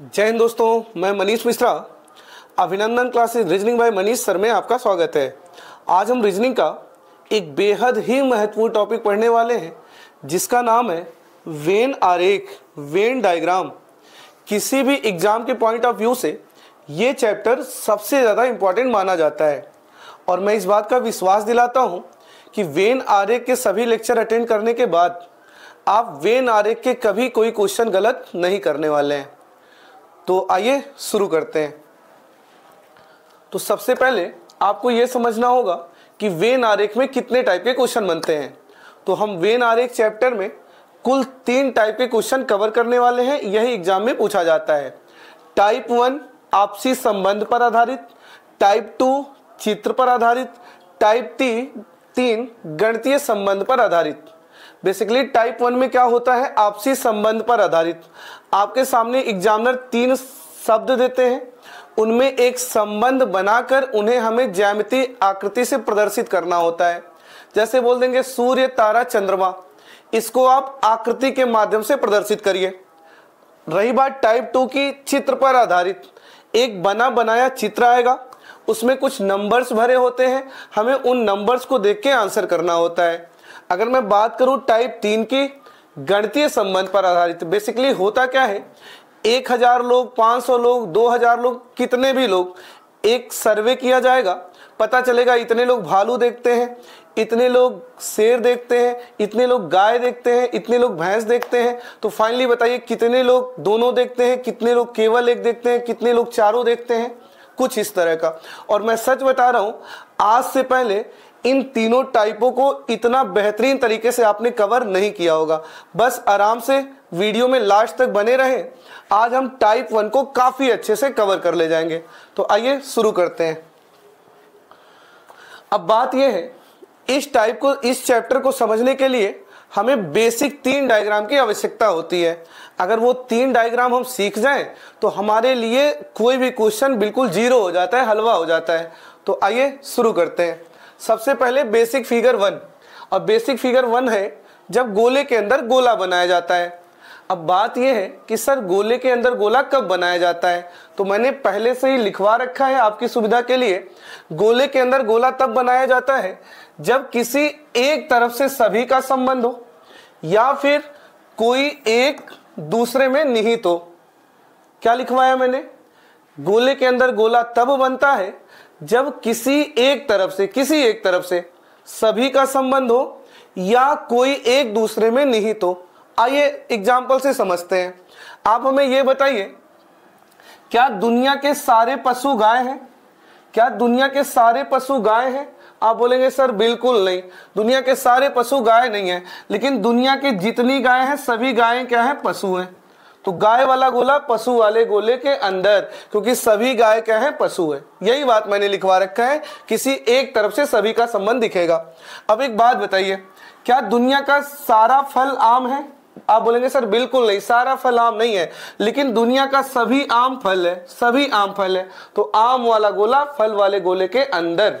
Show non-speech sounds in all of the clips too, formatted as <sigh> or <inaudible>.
जय हिंद दोस्तों मैं Manish Mishra Abhinandan classes reasoning by Manish sir में आपका स्वागत है आज हम रीजनिंग का एक बेहद ही महत्वपूर्ण टॉपिक पढ़ने वाले हैं जिसका नाम है वेन आरेख वेन डायग्राम किसी भी एग्ज़ाम के पॉइंट ऑफ व्यू से ये चैप्टर सबसे ज़्यादा इम्पॉर्टेंट माना जाता है और मैं इस बात का विश्वास दिलाता हूँ कि वेन आरेख के सभी लेक्चर अटेंड करने के बाद आप वेन आरेख के कभी कोई क्वेश्चन गलत नहीं करने वाले हैं तो आइए शुरू करते हैं तो सबसे पहले आपको यह समझना होगा कि वेन आरेख में कितने टाइप के क्वेश्चन बनते हैं तो हम वेन आरेख चैप्टर में कुल तीन टाइप के क्वेश्चन कवर करने वाले हैं यही एग्जाम में पूछा जाता है टाइप वन आपसी संबंध पर आधारित टाइप टू चित्र पर आधारित टाइप ती, तीन गणतीय संबंध पर आधारित बेसिकली टाइप वन में क्या होता है आपसी संबंध पर आधारित आपके सामने एग्जामिनर तीन शब्द देते हैं उनमें एक संबंध बनाकर उन्हें हमें ज्यामिति आकृति से प्रदर्शित करना होता है जैसे बोल देंगे सूर्य तारा चंद्रमा इसको आप आकृति के माध्यम से प्रदर्शित करिए रही बात टाइप टू की चित्र पर आधारित एक बना बनाया चित्र आएगा उसमें कुछ नंबर्स भरे होते हैं हमें उन नंबर्स को देख के आंसर करना होता है अगर मैं बात करूँ टाइप तीन की गणतीय संबंध पर आधारित बेसिकली होता क्या है एक हजार लोग पाँच सौ लोग दो हजार लोग कितने भी लोग एक सर्वे किया जाएगा पता चलेगा इतने लोग भालू देखते हैं इतने लोग शेर देखते हैं इतने लोग गाय देखते हैं इतने लोग भैंस देखते हैं तो फाइनली बताइए कितने लोग दोनों देखते हैं कितने लोग केवल एक देखते हैं कितने लोग चारों देखते हैं कुछ इस तरह का और मैं सच बता रहा हूँ आज से पहले इन तीनों टाइपों को इतना बेहतरीन तरीके से आपने कवर नहीं किया होगा बस आराम से वीडियो में लास्ट तक बने रहें आज हम टाइप वन को काफ़ी अच्छे से कवर कर ले जाएंगे तो आइए शुरू करते हैं अब बात यह है इस टाइप को इस चैप्टर को समझने के लिए हमें बेसिक तीन डायग्राम की आवश्यकता होती है अगर वो तीन डायग्राम हम सीख जाएं तो हमारे लिए कोई भी क्वेश्चन बिल्कुल जीरो हो जाता है हलवा हो जाता है तो आइए शुरू करते हैं सबसे पहले बेसिक फिगर वन अब बेसिक फिगर वन है जब गोले के अंदर गोला बनाया जाता है अब बात यह है कि सर गोले के अंदर गोला कब बनाया जाता है तो मैंने पहले से ही लिखवा रखा है आपकी सुविधा के लिए गोले के अंदर गोला तब बनाया जाता है जब किसी एक तरफ से सभी का संबंध हो या फिर कोई एक दूसरे में निहित हो क्या लिखवाया मैंने गोले के अंदर गोला तब बनता है जब किसी एक तरफ से किसी एक तरफ से सभी का संबंध हो या कोई एक दूसरे में निहित हो आइए एग्जाम्पल से समझते हैं आप हमें यह बताइए क्या दुनिया के सारे पशु गाय हैं क्या दुनिया के सारे पशु गाय हैं आप बोलेंगे सर बिल्कुल नहीं दुनिया के सारे पशु गाय नहीं है लेकिन दुनिया के जितनी गाय हैं सभी गायें क्या हैं पशु हैं तो गाय वाला गोला पशु वाले गोले के अंदर क्योंकि सभी गाय क्या है पशु है यही बात मैंने लिखवा रखा है किसी एक तरफ से सभी का संबंध दिखेगा अब एक बात बताइए क्या दुनिया का सारा फल आम है आप बोलेंगे सर बिल्कुल नहीं सारा फल आम नहीं है लेकिन दुनिया का सभी आम फल है सभी आम फल है तो आम वाला गोला फल वाले गोले के अंदर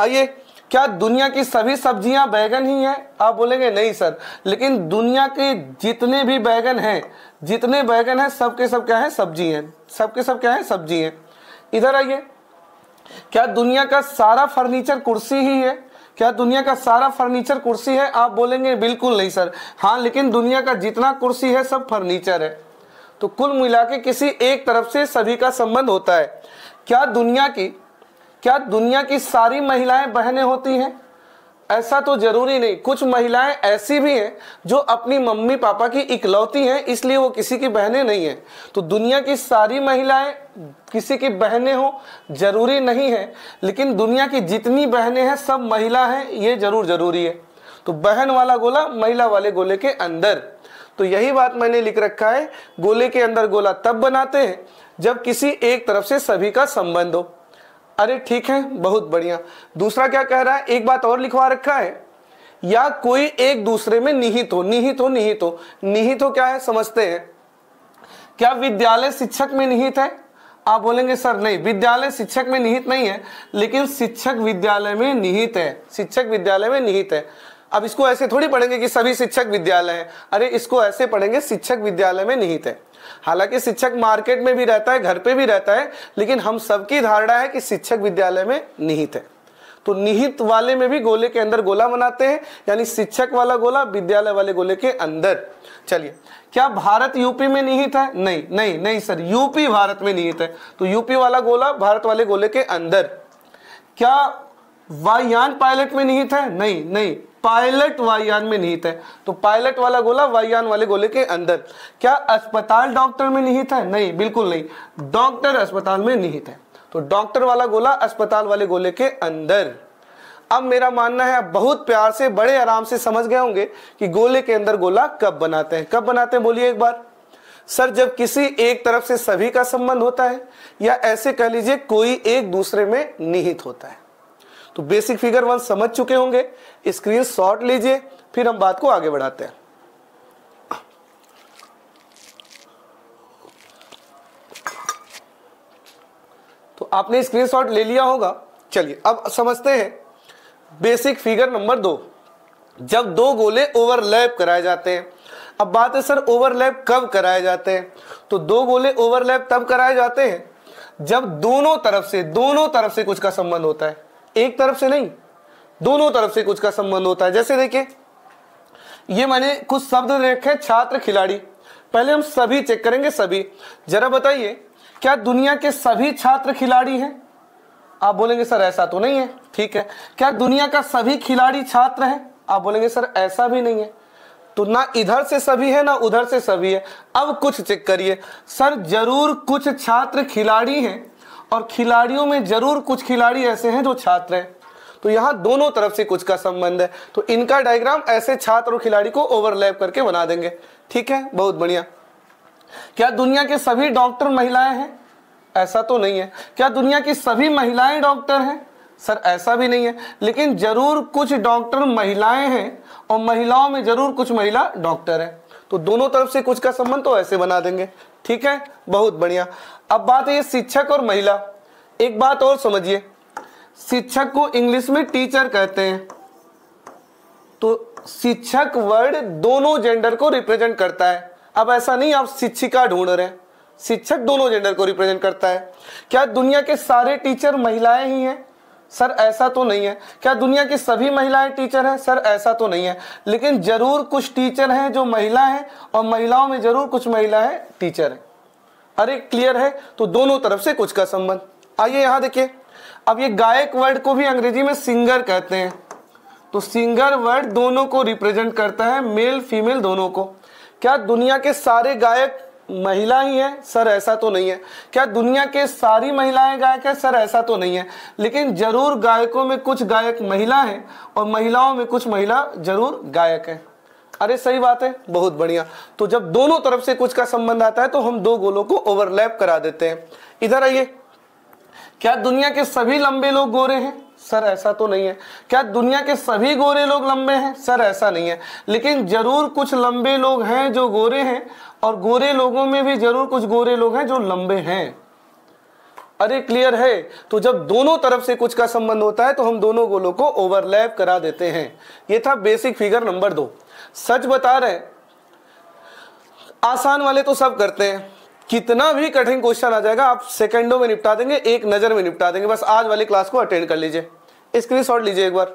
आइए क्या दुनिया की सभी सब्जियां बैगन ही हैं आप बोलेंगे नहीं सर लेकिन दुनिया के जितने भी बैगन हैं जितने बैगन हैं सब के सब क्या है सब्जी हैं सब के सब क्या है सब्जी हैं इधर आइए क्या दुनिया का सारा फर्नीचर कुर्सी ही है क्या दुनिया का सारा फर्नीचर कुर्सी है आप बोलेंगे बिल्कुल नहीं सर हाँ लेकिन दुनिया का जितना कुर्सी है सब फर्नीचर है तो कुल मिला के किसी एक तरफ से सभी का संबंध होता है क्या दुनिया की क्या दुनिया की सारी महिलाएं बहनें होती हैं ऐसा तो जरूरी नहीं कुछ महिलाएं ऐसी भी हैं जो अपनी मम्मी पापा की इकलौती हैं इसलिए वो किसी की बहनें नहीं हैं तो दुनिया की सारी महिलाएं किसी की बहनें हो जरूरी नहीं है लेकिन दुनिया की जितनी बहनें हैं सब महिला हैं ये जरूर जरूरी है तो बहन वाला गोला महिला वाले गोले के अंदर तो यही बात मैंने लिख रखा है गोले के अंदर गोला तब बनाते हैं जब किसी एक तरफ से सभी का संबंध हो अरे ठीक है बहुत बढ़िया दूसरा क्या कह रहा है एक बात और लिखवा रखा है या कोई एक दूसरे में निहित हो निहित हो निहित हो निहित हो क्या है समझते हैं क्या विद्यालय शिक्षक में निहित है आप बोलेंगे सर नहीं विद्यालय शिक्षक में निहित नहीं है लेकिन शिक्षक विद्यालय में निहित है शिक्षक विद्यालय में निहित है अब इसको ऐसे थोड़ी पढ़ेंगे कि सभी शिक्षक विद्यालय हैं अरे इसको ऐसे पढ़ेंगे शिक्षक विद्यालय में निहित है हालांकि शिक्षक मार्केट में भी रहता है घर पे भी रहता है लेकिन हम सबकी धारणा है कि शिक्षक विद्यालय में निहित है तो निहित वाले में भी गोले के अंदर गोला बनाते हैं यानी शिक्षक वाला गोला विद्यालय वाले गोले के अंदर चलिए क्या भारत यूपी में निहित है नहीं नहीं नहीं सर यूपी भारत में निहित है तो यूपी वाला गोला भारत वाले गोले के अंदर क्या वायान पायलट में निहित है नहीं नहीं पायलट वायुयान में निहित है तो पायलट वाला गोला वायन वाले गोले के अंदर क्या अस्पताल डॉक्टर में निहित है नहीं बिल्कुल नहीं डॉक्टर अस्पताल में निहित है तो डॉक्टर वाला गोला अस्पताल वाले गोले के अंदर अब मेरा मानना है आप बहुत प्यार से बड़े आराम से समझ गए होंगे कि गोले के अंदर गोला कब बनाते हैं कब बनाते हैं बोलिए एक बार सर जब किसी एक तरफ से सभी का संबंध होता है या ऐसे कह लीजिए कोई एक दूसरे में निहित होता है तो बेसिक फिगर वन समझ चुके होंगे स्क्रीन शॉर्ट लीजिए फिर हम बात को आगे बढ़ाते हैं तो आपने स्क्रीन शॉट ले लिया होगा चलिए अब समझते हैं बेसिक फिगर नंबर दो जब दो गोले ओवरलैप कराए जाते हैं अब बात है सर ओवरलैप कब कराए जाते हैं तो दो गोले ओवरलैप तब कराए जाते हैं जब दोनों तरफ से दोनों तरफ से कुछ का संबंध होता है एक तरफ से नहीं दोनों तरफ से कुछ का संबंध होता है जैसे देखिए ये मैंने कुछ शब्द रखे छात्र खिलाड़ी पहले हम सभी चेक करेंगे सभी जरा बताइए क्या दुनिया के सभी छात्र खिलाड़ी हैं आप बोलेंगे सर ऐसा तो नहीं है ठीक है क्या दुनिया का सभी खिलाड़ी छात्र हैं आप बोलेंगे सर ऐसा भी नहीं है तो ना इधर से सभी है ना उधर से सभी है अब कुछ चेक करिए सर जरूर कुछ छात्र खिलाड़ी हैं और खिलाड़ियों में जरूर कुछ खिलाड़ी ऐसे हैं जो छात्र हैं तो यहाँ दोनों तरफ से कुछ का संबंध है तो इनका डायग्राम ऐसे छात्र और खिलाड़ी को ओवरलैप करके बना देंगे ठीक है बहुत बढ़िया क्या दुनिया के सभी डॉक्टर महिलाएं हैं ऐसा तो नहीं है क्या दुनिया की सभी महिलाएं डॉक्टर हैं सर ऐसा भी नहीं है लेकिन जरूर कुछ डॉक्टर महिलाएं हैं और महिलाओं में जरूर कुछ महिला डॉक्टर है तो दोनों तरफ से कुछ का संबंध तो ऐसे बना देंगे ठीक है बहुत बढ़िया अब बात है शिक्षक और महिला एक बात और समझिए शिक्षक को इंग्लिश में टीचर कहते हैं तो शिक्षक वर्ड दोनों जेंडर को रिप्रेजेंट करता है अब ऐसा नहीं आप शिक्षिका ढूंढ रहे शिक्षक दोनों जेंडर को रिप्रेजेंट करता है क्या दुनिया के सारे टीचर महिलाएं ही हैं सर ऐसा तो नहीं है क्या दुनिया की सभी महिलाएं टीचर हैं सर ऐसा तो नहीं है लेकिन जरूर कुछ टीचर हैं जो महिला हैं और महिलाओं में जरूर कुछ महिला है टीचर हैं अरे क्लियर है तो दोनों तरफ से कुछ का संबंध आइए यहां देखिए अब ये गायक वर्ड को भी अंग्रेजी में सिंगर कहते हैं तो सिंगर वर्ड दोनों को रिप्रेजेंट करता है मेल फीमेल दोनों को क्या दुनिया के सारे गायक महिला ही है सर ऐसा तो नहीं है क्या दुनिया के सारी महिलाएं गायक है सर ऐसा तो नहीं है लेकिन जरूर गायकों में कुछ गायक महिला हैं और महिलाओं में कुछ महिला जरूर गायक है अरे सही बात है बहुत बढ़िया तो जब दोनों तरफ से कुछ का संबंध आता है तो हम दो गोलों को ओवरलैप करा देते हैं इधर आइए क्या दुनिया के सभी लंबे लोग गोरे हैं सर ऐसा तो नहीं है क्या दुनिया के सभी गोरे लोग लंबे हैं सर ऐसा नहीं है लेकिन जरूर कुछ लंबे लोग हैं जो गोरे हैं और गोरे लोगों में भी जरूर कुछ गोरे लोग हैं जो लंबे हैं अरे क्लियर है तो जब दोनों तरफ से कुछ का संबंध होता है तो हम दोनों गोलों को ओवरलैप करा देते हैं यह था बेसिक फिगर नंबर दो सच बता रहे आसान वाले तो सब करते हैं कितना भी कठिन क्वेश्चन आ जाएगा आप सेकंडों में निपटा देंगे एक नजर में निपटा देंगे बस आज वाली क्लास को अटेंड कर लीजिए स्क्रीनशॉट लीजिए एक बार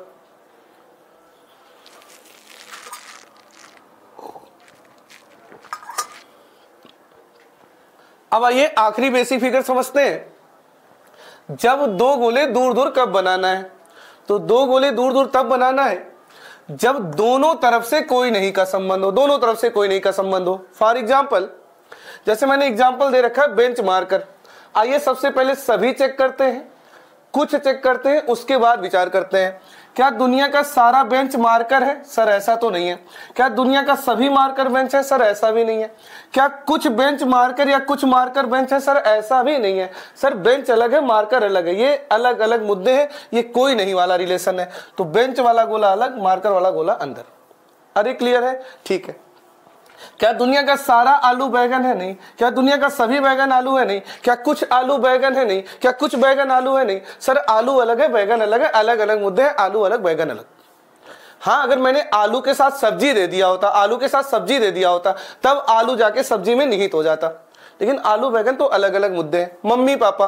अब आइए आखिरी बेसिक फिगर समझते हैं जब दो गोले दूर दूर कब बनाना है तो दो गोले दूर दूर तब बनाना है जब दोनों तरफ से कोई नहीं का संबंध हो दोनों तरफ से कोई नहीं का संबंध हो फॉर एग्जाम्पल जैसे मैंने एग्जाम्पल दे रखा है बेंच मार्कर आइए सबसे पहले सभी चेक करते हैं कुछ चेक करते हैं उसके बाद विचार करते हैं क्या दुनिया का सारा बेंच मार्कर है सर ऐसा तो नहीं है क्या दुनिया का सभी मार्कर बेंच है सर ऐसा भी नहीं है क्या कुछ बेंच मार्कर या कुछ मार्कर बेंच है सर ऐसा भी नहीं है सर बेंच अलग है मार्कर अलग है ये अलग अलग मुद्दे हैं ये कोई नहीं वाला रिलेशन है तो बेंच वाला गोला अलग मार्कर वाला गोला अंदर अरे क्लियर है ठीक है क्या दुनिया का सारा आलू बैगन है नहीं क्या दुनिया का सभी बैगन आलू है नहीं क्या कुछ आलू बैगन है नहीं क्या कुछ बैगन आलू है नहीं सर आलू अलग है बैगन अलग है अलग अलग मुद्दे हैं आलू अलग बैगन अलग हाँ अगर मैंने आलू के साथ सब्जी दे दिया होता आलू के साथ सब्जी दे दिया होता तब आलू जाके सब्जी में निहित हो जाता लेकिन आलू बैगन तो अलग अलग मुद्दे हैं मम्मी पापा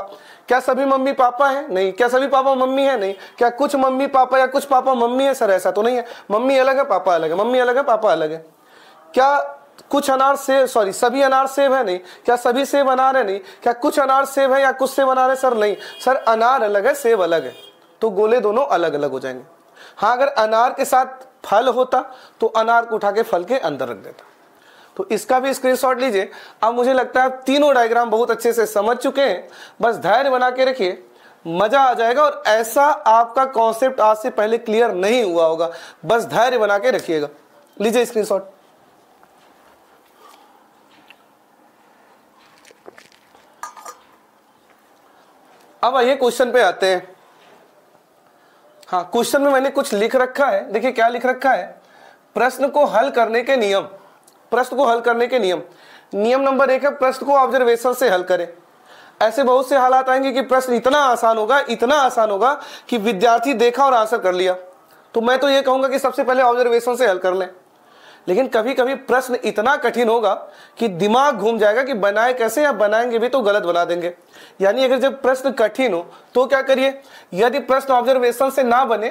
क्या सभी मम्मी पापा है नहीं क्या सभी पापा मम्मी है नहीं क्या कुछ मम्मी पापा या कुछ पापा मम्मी है सर ऐसा तो नहीं है मम्मी अलग है पापा अलग है मम्मी अलग है पापा अलग है क्या कुछ अनार सेब सॉरी सभी अनार सेब है नहीं क्या सभी सेब अनार है नहीं क्या कुछ अनार सेब है या कुछ सेब अनार है सर नहीं सर अनार अलग है सेब अलग है तो गोले दोनों अलग अलग हो जाएंगे हाँ अगर अनार के साथ फल होता तो अनार को उठा के फल के अंदर रख देता तो इसका भी स्क्रीनशॉट लीजिए अब मुझे लगता है तीनों डायग्राम बहुत अच्छे से समझ चुके हैं बस धैर्य बना के रखिए मजा आ जाएगा और ऐसा आपका कॉन्सेप्ट आज से पहले क्लियर नहीं हुआ होगा बस धैर्य बना के रखिएगा लीजिए स्क्रीनशॉट अब आइए क्वेश्चन पे आते हैं हाँ क्वेश्चन में मैंने कुछ लिख रखा है देखिए क्या लिख रखा है प्रश्न को हल करने के नियम प्रश्न को हल करने के नियम नियम नंबर एक है प्रश्न को ऑब्जर्वेशन से हल करें ऐसे बहुत से हालात आएंगे कि प्रश्न इतना आसान होगा इतना आसान होगा कि विद्यार्थी देखा और आंसर कर लिया तो मैं तो ये कहूंगा कि सबसे पहले ऑब्जर्वेशन से हल कर लें लेकिन कभी कभी प्रश्न इतना कठिन होगा कि दिमाग घूम जाएगा कि बनाए कैसे या बनाएंगे भी तो गलत बना देंगे यानी अगर जब प्रश्न कठिन हो तो क्या करिए यदि प्रश्न ऑब्जर्वेशन से ना बने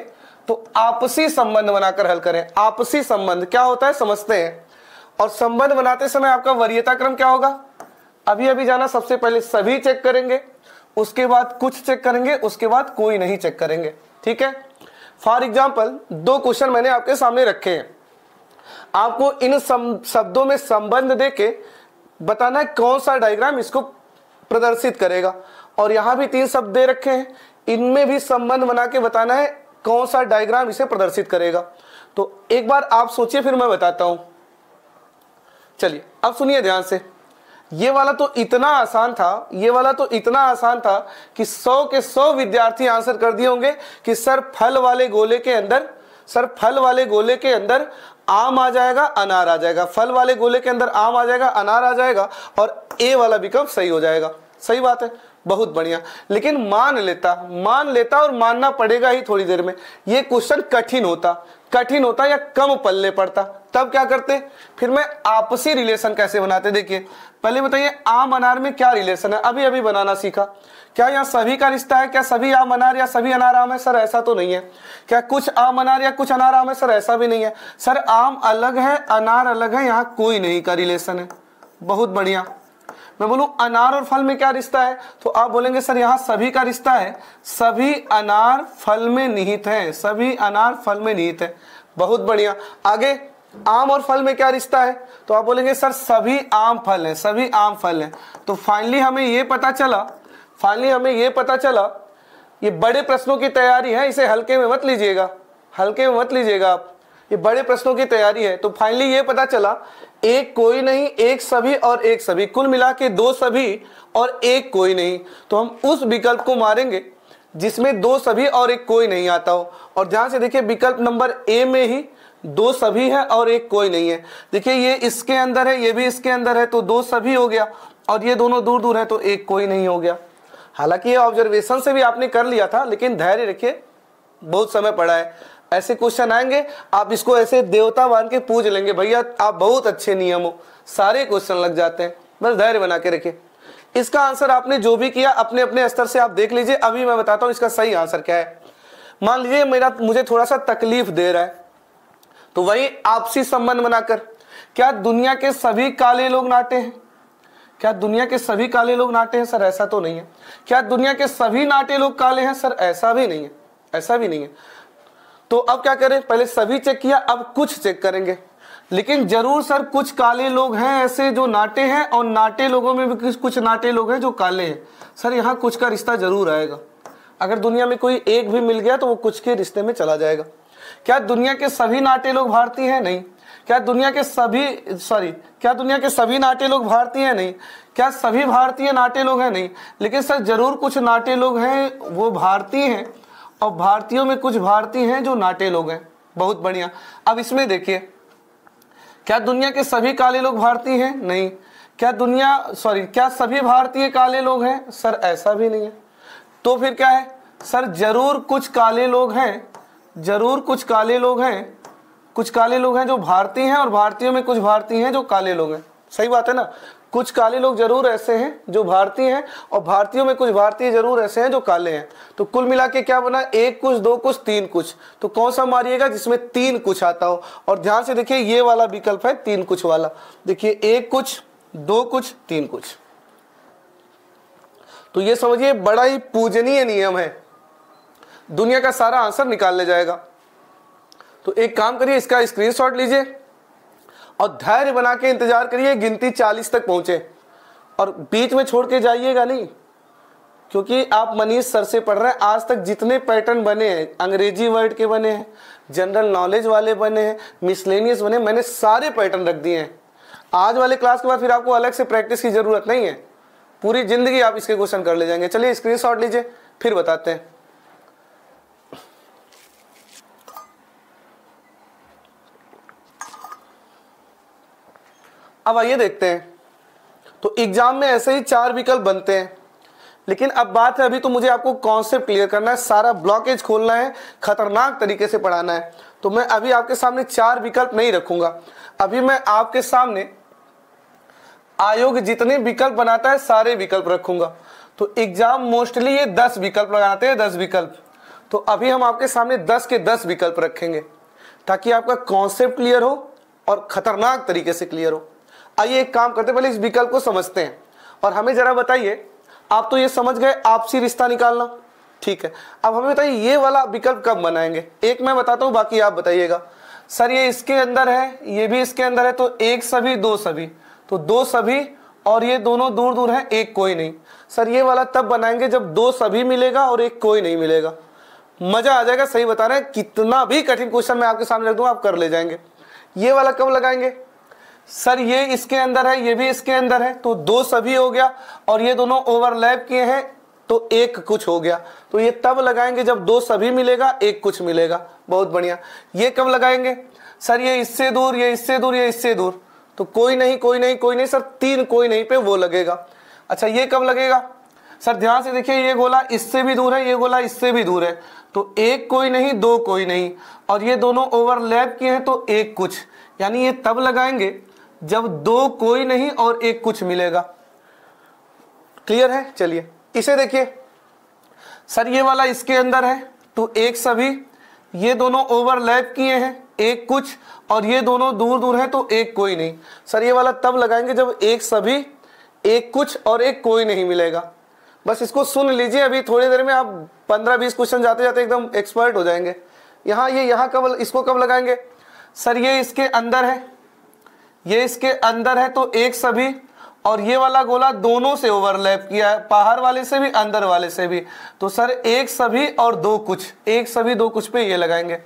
तो आपसी संबंध बनाकर हल करें आपसी संबंध क्या होता है समझते हैं और संबंध बनाते समय आपका वरीयता क्रम क्या होगा अभी अभी जाना सबसे पहले सभी चेक करेंगे उसके बाद कुछ चेक करेंगे उसके बाद कोई नहीं चेक करेंगे ठीक है फॉर एग्जाम्पल दो क्वेश्चन मैंने आपके सामने रखे हैं आपको इन शब्दों में संबंध दे के बताना है कौन सा डायग्राम इसको प्रदर्शित करेगा और यहां भी तीन शब्द दे रखे हैं इनमें भी संबंध बना के बताना है कौन सा डायग्राम इसे प्रदर्शित करेगा तो एक बार आप सोचिए फिर मैं बताता हूं चलिए अब सुनिए ध्यान से ये वाला तो इतना आसान था ये वाला तो इतना आसान था कि सौ के सौ विद्यार्थी आंसर कर दिए होंगे कि सर फल वाले गोले के अंदर सर फल वाले गोले के अंदर आम आ जाएगा अनार आ जाएगा फल वाले गोले के अंदर आम आ जाएगा अनार आ जाएगा और ए वाला विकल्प सही हो जाएगा सही बात है बहुत बढ़िया लेकिन मान लेता मान लेता और मानना पड़ेगा ही थोड़ी देर में ये क्वेश्चन कठिन होता कठिन होता या कम पल्ले पड़ता तब क्या करते फिर मैं आपसी रिलेशन कैसे बनाते देखिए पहले बताइए आम अनार में क्या रिलेशन है अभी अभी बनाना सीखा क्या यहाँ सभी का रिश्ता है क्या सभी आम अनार या सभी अनार आम है सर ऐसा तो नहीं है क्या कुछ आम अनार या कुछ अनार आम है सर ऐसा भी नहीं है सर आम अलग है अनार अलग है यहाँ कोई नहीं का रिलेशन है बहुत बढ़िया मैं बोलू अनार और फल में क्या रिश्ता है तो आप बोलेंगे सर यहाँ सभी का रिश्ता है सभी अनार फल में निहित है सभी अनार फल में निहित है बहुत बढ़िया आगे आम और फल में क्या रिश्ता है तो आप बोलेंगे सर सभी आम फल हैं सभी आम फल हैं तो फाइनली हमें ये पता चला फाइनली हमें यह पता चला ये बड़े प्रश्नों की तैयारी है इसे हल्के में मत लीजिएगा हल्के में मत लीजिएगा आप ये बड़े प्रश्नों की तैयारी है तो फाइनली ये पता चला एक कोई नहीं एक सभी और एक सभी कुल मिला के दो सभी और एक कोई नहीं तो हम उस विकल्प को मारेंगे जिसमें दो सभी और एक कोई नहीं आता हो और ध्यान से देखिए विकल्प नंबर ए में ही दो सभी है और एक कोई नहीं है देखिए ये इसके अंदर है ये भी इसके अंदर है तो दो सभी हो गया और ये दोनों दूर दूर है तो एक कोई नहीं हो गया हालांकि ये ऑब्जर्वेशन से भी आपने कर लिया था लेकिन धैर्य रखिए बहुत समय पड़ा है ऐसे क्वेश्चन आएंगे आप इसको ऐसे देवता मान के पूछ लेंगे भैया आप बहुत अच्छे नियम हो सारे क्वेश्चन लग जाते हैं बस धैर्य बना के रखिए इसका आंसर आपने जो भी किया अपने अपने स्तर से आप देख लीजिए अभी मैं बताता हूँ इसका सही आंसर क्या है मान लीजिए मेरा मुझे थोड़ा सा तकलीफ दे रहा है तो वही आपसी संबंध बनाकर क्या दुनिया के सभी काले लोग नाते हैं क्या दुनिया के सभी काले लोग नाटे हैं सर ऐसा तो नहीं है क्या दुनिया के सभी नाटे लोग काले हैं सर ऐसा भी नहीं है ऐसा भी नहीं है तो अब क्या करें पहले सभी चेक किया अब कुछ चेक करेंगे लेकिन जरूर सर कुछ काले लोग हैं ऐसे जो नाटे हैं और नाटे लोगों में भी कुछ कुछ नाटे लोग हैं जो काले हैं सर यहाँ कुछ का रिश्ता जरूर आएगा अगर दुनिया में कोई एक भी मिल गया तो वो कुछ के रिश्ते में चला जाएगा क्या दुनिया के सभी नाटे लोग भारतीय हैं नहीं क्या दुनिया के सभी सॉरी क्या दुनिया के सभी नाट्य लोग भारतीय हैं नहीं क्या सभी भारतीय नाट्य लोग हैं नहीं लेकिन सर जरूर कुछ नाट्य लोग हैं वो भारतीय हैं और भारतीयों में कुछ भारतीय हैं जो नाट्य लोग हैं बहुत बढ़िया अब इसमें देखिए क्या दुनिया के सभी काले लोग भारतीय हैं नहीं क्या दुनिया सॉरी क्या सभी भारतीय काले लोग हैं सर ऐसा भी नहीं है तो फिर क्या है सर जरूर कुछ काले लोग हैं जरूर कुछ काले लोग हैं कुछ काले लोग हैं जो भारतीय हैं और भारतीयों में कुछ भारतीय हैं जो काले लोग हैं सही बात है ना कुछ काले लोग जरूर ऐसे हैं जो भारतीय हैं और भारतीयों में कुछ भारतीय जरूर ऐसे हैं जो काले हैं तो कुल मिला के क्या बना एक कुछ दो कुछ तीन कुछ तो कौन सा मारिएगा जिसमें तीन कुछ आता हो और ध्यान से देखिए ये वाला विकल्प है तीन कुछ वाला देखिए एक कुछ दो कुछ तीन कुछ तो ये समझिए बड़ा ही पूजनीय नियम है दुनिया का सारा आंसर निकाल ले जाएगा तो एक काम करिए इसका स्क्रीनशॉट लीजिए और धैर्य बना के इंतजार करिए गिनती चालीस तक पहुंचे और बीच में छोड़ के जाइएगा नहीं क्योंकि आप मनीष सर से पढ़ रहे हैं आज तक जितने पैटर्न बने हैं अंग्रेजी वर्ड के बने हैं जनरल नॉलेज वाले बने हैं मिसलेनियस बने मैंने सारे पैटर्न रख दिए हैं आज वाले क्लास के बाद फिर आपको अलग से प्रैक्टिस की ज़रूरत नहीं है पूरी ज़िंदगी आप इसके क्वेश्चन कर ले जाएंगे चलिए स्क्रीनशॉट लीजिए फिर बताते हैं अब आइए देखते हैं तो एग्जाम में ऐसे ही चार विकल्प बनते हैं लेकिन अब बात है अभी तो मुझे आपको कॉन्सेप्ट क्लियर करना है सारा ब्लॉकेज खोलना है खतरनाक तरीके से पढ़ाना है तो मैं अभी आपके सामने चार विकल्प नहीं रखूंगा अभी मैं आपके सामने आयोग जितने विकल्प बनाता है सारे विकल्प रखूंगा तो एग्जाम मोस्टली ये दस विकल्प लगाते हैं दस विकल्प तो अभी हम आपके सामने दस के दस विकल्प रखेंगे ताकि आपका कॉन्सेप्ट क्लियर हो और खतरनाक तरीके से क्लियर हो आइए एक काम करते पहले इस विकल्प को समझते हैं और हमें जरा बताइए आप तो ये समझ गए आपसी रिश्ता निकालना ठीक है अब हमें बताइए ये वाला विकल्प कब बनाएंगे एक मैं बताता हूँ बाकी आप बताइएगा सर ये इसके अंदर है ये भी इसके अंदर है तो एक सभी दो सभी तो दो सभी और ये दोनों दूर दूर हैं एक कोई नहीं सर ये वाला तब बनाएंगे जब दो सभी मिलेगा और एक कोई नहीं मिलेगा मजा आ जाएगा सही बता रहे हैं कितना भी कठिन क्वेश्चन मैं आपके सामने रख दूंगा आप कर ले जाएंगे ये वाला कब लगाएंगे सर ये इसके अंदर है ये भी इसके अंदर है तो दो सभी हो गया और ये दोनों ओवरलैप किए हैं तो एक कुछ हो गया तो ये तब लगाएंगे जब दो सभी मिलेगा एक कुछ मिलेगा बहुत बढ़िया ये कब लगाएंगे सर ये इससे दूर ये इससे दूर ये इससे दूर तो कोई नहीं कोई नहीं कोई नहीं सर तीन कोई नहीं पे वो लगेगा अच्छा ये कब लगेगा सर ध्यान से देखिए ये गोला इससे भी दूर है ये गोला इससे भी दूर है तो एक कोई नहीं दो कोई नहीं और ये दोनों ओवरलैप किए हैं तो एक कुछ यानी ये तब लगाएंगे जब दो कोई नहीं और एक कुछ मिलेगा क्लियर है चलिए इसे देखिए सर ये वाला इसके अंदर है तो एक सभी ये दोनों ओवरलैप किए हैं एक कुछ और ये दोनों दूर दूर है तो एक कोई नहीं सर ये वाला तब लगाएंगे जब एक सभी एक कुछ और एक कोई नहीं मिलेगा बस इसको सुन लीजिए अभी थोड़ी देर में आप पंद्रह बीस क्वेश्चन जाते जाते एकदम एक्सपर्ट हो जाएंगे यहां ये यहां कब इसको कब लगाएंगे सर ये इसके अंदर है ये इसके अंदर है तो एक सभी और ये वाला गोला दोनों से ओवरलैप किया है बाहर वाले से भी अंदर वाले से भी तो सर एक सभी और दो कुछ एक सभी दो कुछ पे ये लगाएंगे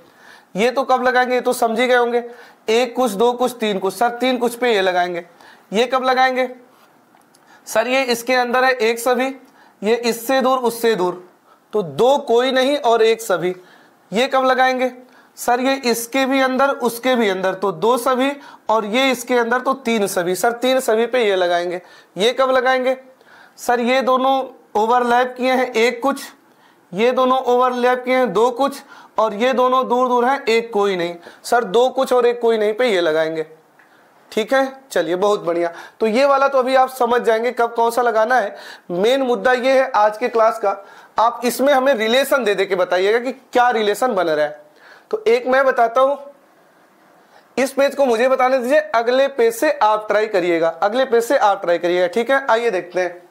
ये तो कब लगाएंगे ये तो समझ ही गए होंगे एक कुछ दो कुछ तीन कुछ सर तीन कुछ पे ये लगाएंगे ये कब लगाएंगे सर ये इसके अंदर है एक सभी ये इससे दूर उससे दूर तो दो कोई नहीं और एक सभी ये कब लगाएंगे सर ये इसके भी अंदर उसके भी अंदर तो दो सभी और ये इसके अंदर तो तीन सभी सर तीन सभी पे ये लगाएंगे ये कब लगाएंगे सर ये दोनों ओवरलैप किए हैं एक कुछ ये दोनों ओवरलैप किए हैं दो कुछ और ये दोनों दूर दूर हैं एक कोई नहीं सर दो कुछ और एक कोई नहीं पे ये लगाएंगे ठीक है चलिए बहुत बढ़िया तो ये वाला तो अभी आप समझ जाएंगे कब कौन सा लगाना है मेन मुद्दा ये है आज के क्लास का आप इसमें हमें रिलेशन दे दे के बताइएगा कि क्या रिलेशन बन रहा है तो एक मैं बताता हूं इस पेज को मुझे बताने दीजिए अगले पेज से आप ट्राई करिएगा अगले पेज से आप ट्राई करिएगा ठीक है आइए देखते हैं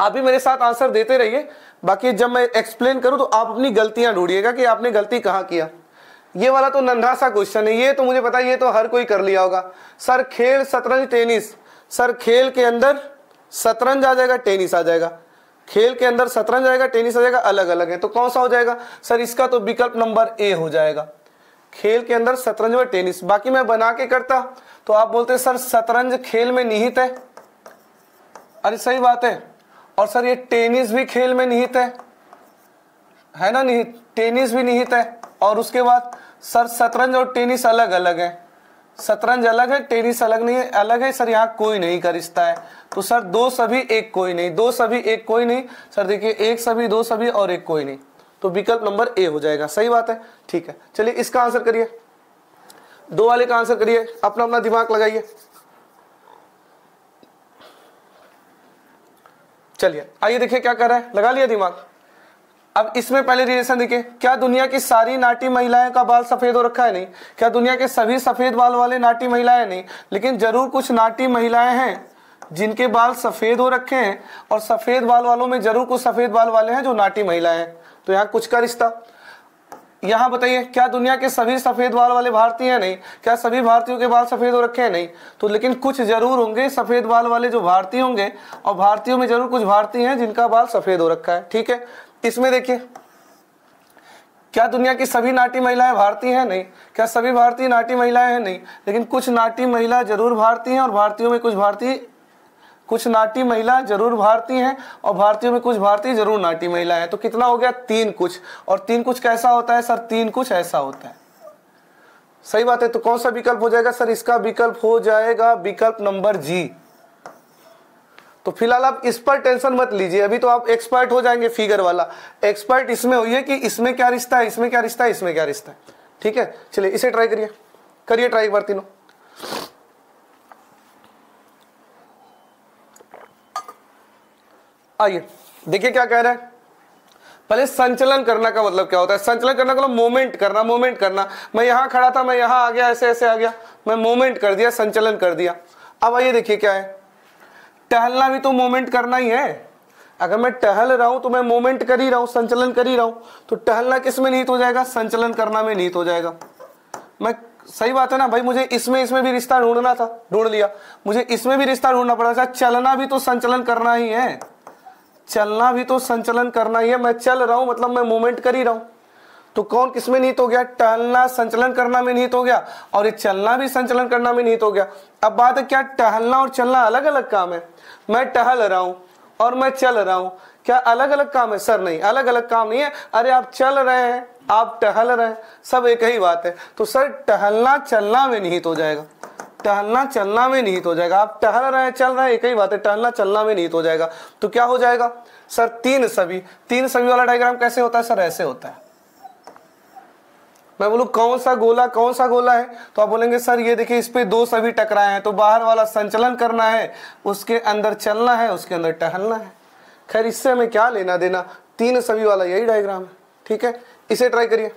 आप भी मेरे साथ आंसर देते रहिए बाकी जब मैं एक्सप्लेन करूं तो आप अपनी गलतियां ढूंढिएगा कि आपने गलती कहां किया ये वाला तो नन्हा सा क्वेश्चन है ये तो मुझे पता है ये तो हर कोई कर लिया होगा सर खेल शतरंज टेनिस सर खेल के अंदर शतरंज आ जाएगा टेनिस आ जाएगा खेल के अंदर शतरंज आएगा टेनिस आ जाएगा अलग अलग है तो कौन सा हो जाएगा सर इसका तो विकल्प नंबर ए हो जाएगा खेल के अंदर शतरंज और टेनिस बाकी मैं बना के करता तो आप बोलते सर शतरंज खेल में निहित है अरे सही बात है और सर ये टेनिस भी खेल में निहित है है ना निहित टेनिस भी निहित है और उसके बाद सर शतरंज और टेनिस अलग अलग है शतरंज अलग है टेनिस अलग नहीं है अलग है सर यहाँ कोई नहीं का रिश्ता है तो सर दो सभी एक कोई नहीं दो सभी एक कोई नहीं सर देखिए एक सभी दो सभी और एक कोई नहीं तो विकल्प नंबर ए हो जाएगा सही बात है ठीक है चलिए इसका आंसर करिए दो वाले का आंसर करिए अपना अपना दिमाग लगाइए चलिए आइए देखिए क्या कर रहा है लगा लिया दिमाग अब इसमें पहले रिलेशन देखिए क्या दुनिया की सारी नाटी महिलाएं का बाल सफेद हो रखा है नहीं क्या दुनिया के सभी सफेद बाल वाले नाटी महिलाएं नहीं लेकिन जरूर कुछ नाटी महिलाएं हैं जिनके बाल सफेद हो रखे हैं और सफेद बाल वालों में जरूर कुछ सफेद बाल वाले हैं जो नाटी महिलाएं हैं तो यहाँ कुछ का रिश्ता यहाँ बताइए क्या दुनिया के सभी सफेद बाल वाले भारतीय हैं नहीं क्या सभी भारतीयों के बाल सफेद हो रखे हैं नहीं तो लेकिन कुछ जरूर होंगे सफेद बाल वाले जो भारतीय होंगे और भारतीयों में जरूर कुछ भारतीय हैं जिनका बाल सफेद हो रखा है ठीक है इसमें देखिए क्या दुनिया की सभी नाटी महिलाएं भारतीय हैं नहीं क्या सभी भारतीय नाटी महिलाएं हैं नहीं लेकिन कुछ नाटी महिला जरूर भारतीय हैं और भारतीयों में कुछ भारतीय कुछ नाटी महिला जरूर भारतीय हैं और भारतीयों में कुछ भारतीय जरूर नाटी महिलाएं हैं तो कितना हो गया तीन कुछ और तीन कुछ कैसा होता है सर तीन कुछ ऐसा होता है सही बात है तो कौन सा विकल्प हो जाएगा सर इसका विकल्प हो जाएगा विकल्प नंबर जी तो फिलहाल आप इस पर टेंशन मत लीजिए अभी तो आप एक्सपर्ट हो जाएंगे फिगर वाला एक्सपर्ट इसमें होइए कि इसमें क्या रिश्ता है इसमें क्या रिश्ता है इसमें क्या रिश्ता है ठीक है चलिए इसे ट्राई करिए करिए ट्राई एक बार तीनों आइए देखिए क्या कह रहा है पहले संचलन करना का मतलब क्या होता है संचलन करना का मतलब मूवमेंट करना मूवमेंट करना मैं यहां खड़ा था मैं यहां आ गया ऐसे ऐसे आ गया मैं मूवमेंट कर दिया संचलन कर दिया अब आइए देखिए क्या है टहलना भी तो मूवमेंट करना ही है अगर मैं टहल रहा हूं तो मैं मूवमेंट कर ही रहा हूं संचलन कर ही रहा हूं तो टहलना किस में निहित हो जाएगा संचलन करना में निहित हो जाएगा मैं सही बात है ना भाई मुझे इसमें इसमें भी रिश्ता ढूंढना था ढूंढ लिया मुझे इसमें भी रिश्ता ढूंढना पड़ा था चलना भी तो संचलन करना ही है चलना भी तो संचलन करना ही है मैं चल रहा हूं मतलब मैं मूवमेंट कर ही रहा हूं तो कौन किसमें नीत हो गया टहलना संचलन करना में निहित हो गया और ये चलना भी संचलन करना में निहित हो गया अब बात है क्या टहलना और चलना अलग अलग काम है मैं टहल रहा हूं और मैं चल रहा हूं क्या अलग अलग काम है सर नहीं अलग अलग काम नहीं है अरे आप चल रहे हैं आप टहल रहे हैं सब एक ही बात है तो सर टहलना चलना में निहित हो जाएगा टहलना चलना में निहित हो जाएगा आप टहल रहे हैं चल रहे हैं एक ही बात है टहलना चलना में निहित हो जाएगा तो क्या हो जाएगा सर तीन सभी तीन सभी वाला डायग्राम कैसे होता है सर ऐसे होता है मैं बोलूँ कौन सा गोला कौन सा गोला है तो आप बोलेंगे सर ये देखिए इस पर दो सभी टकराए हैं तो बाहर वाला संचलन करना है उसके अंदर चलना है उसके अंदर टहलना है खैर इससे हमें क्या लेना देना तीन सभी वाला यही डायग्राम है ठीक है इसे ट्राई करिए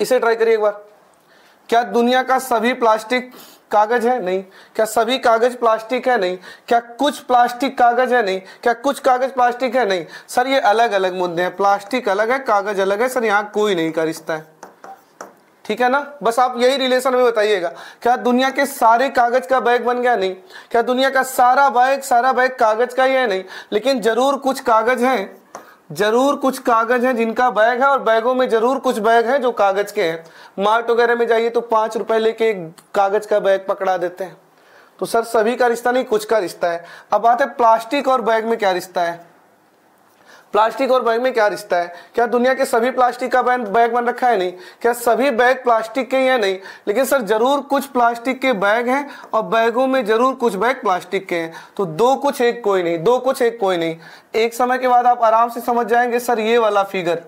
इसे ट्राई करिए एक बार क्या दुनिया का सभी प्लास्टिक कागज है नहीं क्या सभी कागज प्लास्टिक है नहीं क्या कुछ प्लास्टिक कागज है नहीं क्या कुछ कागज प्लास्टिक है नहीं सर ये अलग अलग मुद्दे हैं प्लास्टिक अलग है कागज अलग है सर यहाँ कोई नहीं का रिश्ता है ठीक है ना बस आप यही रिलेशन में बताइएगा क्या दुनिया के सारे कागज का बैग बन गया नहीं क्या दुनिया का सारा बैग सारा बैग कागज का ही है नहीं लेकिन जरूर कुछ कागज हैं जरूर कुछ कागज हैं जिनका बैग है और बैगों में जरूर कुछ बैग हैं जो कागज के हैं मार्ट वगैरह में जाइए तो पांच रुपए लेके एक कागज का बैग पकड़ा देते हैं तो सर सभी का रिश्ता नहीं कुछ का रिश्ता है अब बात है प्लास्टिक और बैग में क्या रिश्ता है प्लास्टिक और बैग में क्या रिश्ता है क्या दुनिया के सभी प्लास्टिक का बैग बन रखा है नहीं क्या सभी बैग प्लास्टिक के हैं नहीं लेकिन सर जरूर कुछ प्लास्टिक के बैग हैं और बैगों में जरूर कुछ बैग प्लास्टिक के हैं तो दो कुछ एक कोई नहीं दो कुछ एक कोई नहीं एक समय के बाद आप आराम से समझ जाएंगे सर ये वाला फिगर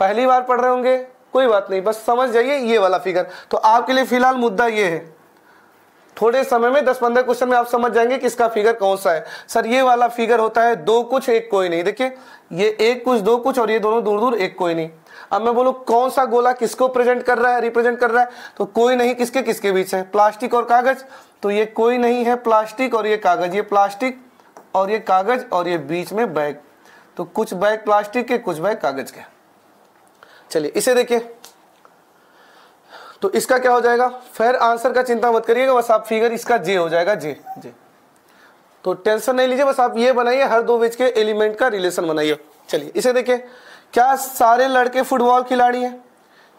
पहली बार पढ़ रहे होंगे कोई बात नहीं बस समझ जाइए ये वाला फिगर तो आपके लिए फिलहाल मुद्दा ये है थोड़े समय में दस पंद्रह क्वेश्चन में आप समझ जाएंगे कि इसका फिगर कौन सा है सर ये वाला फिगर होता है दो कुछ एक कोई नहीं देखिए ये एक कुछ दो कुछ और ये दोनों दूर दूर एक कोई नहीं अब मैं बोलू कौन सा गोला किसको प्रेजेंट कर रहा है रिप्रेजेंट कर रहा है तो कोई नहीं किसके किसके बीच है प्लास्टिक और कागज तो ये कोई नहीं है प्लास्टिक और ये कागज ये प्लास्टिक और ये कागज और ये बीच में बैग तो कुछ बैग प्लास्टिक के कुछ बैग कागज के चलिए इसे देखिए तो इसका क्या हो जाएगा फिर आंसर का चिंता मत करिएगा बस आप फिगर इसका जे हो जाएगा जे जे तो टेंशन नहीं लीजिए बस आप ये बनाइए हर दो वेज के एलिमेंट का रिलेशन बनाइए चलिए इसे देखिए क्या सारे लड़के फुटबॉल खिलाड़ी हैं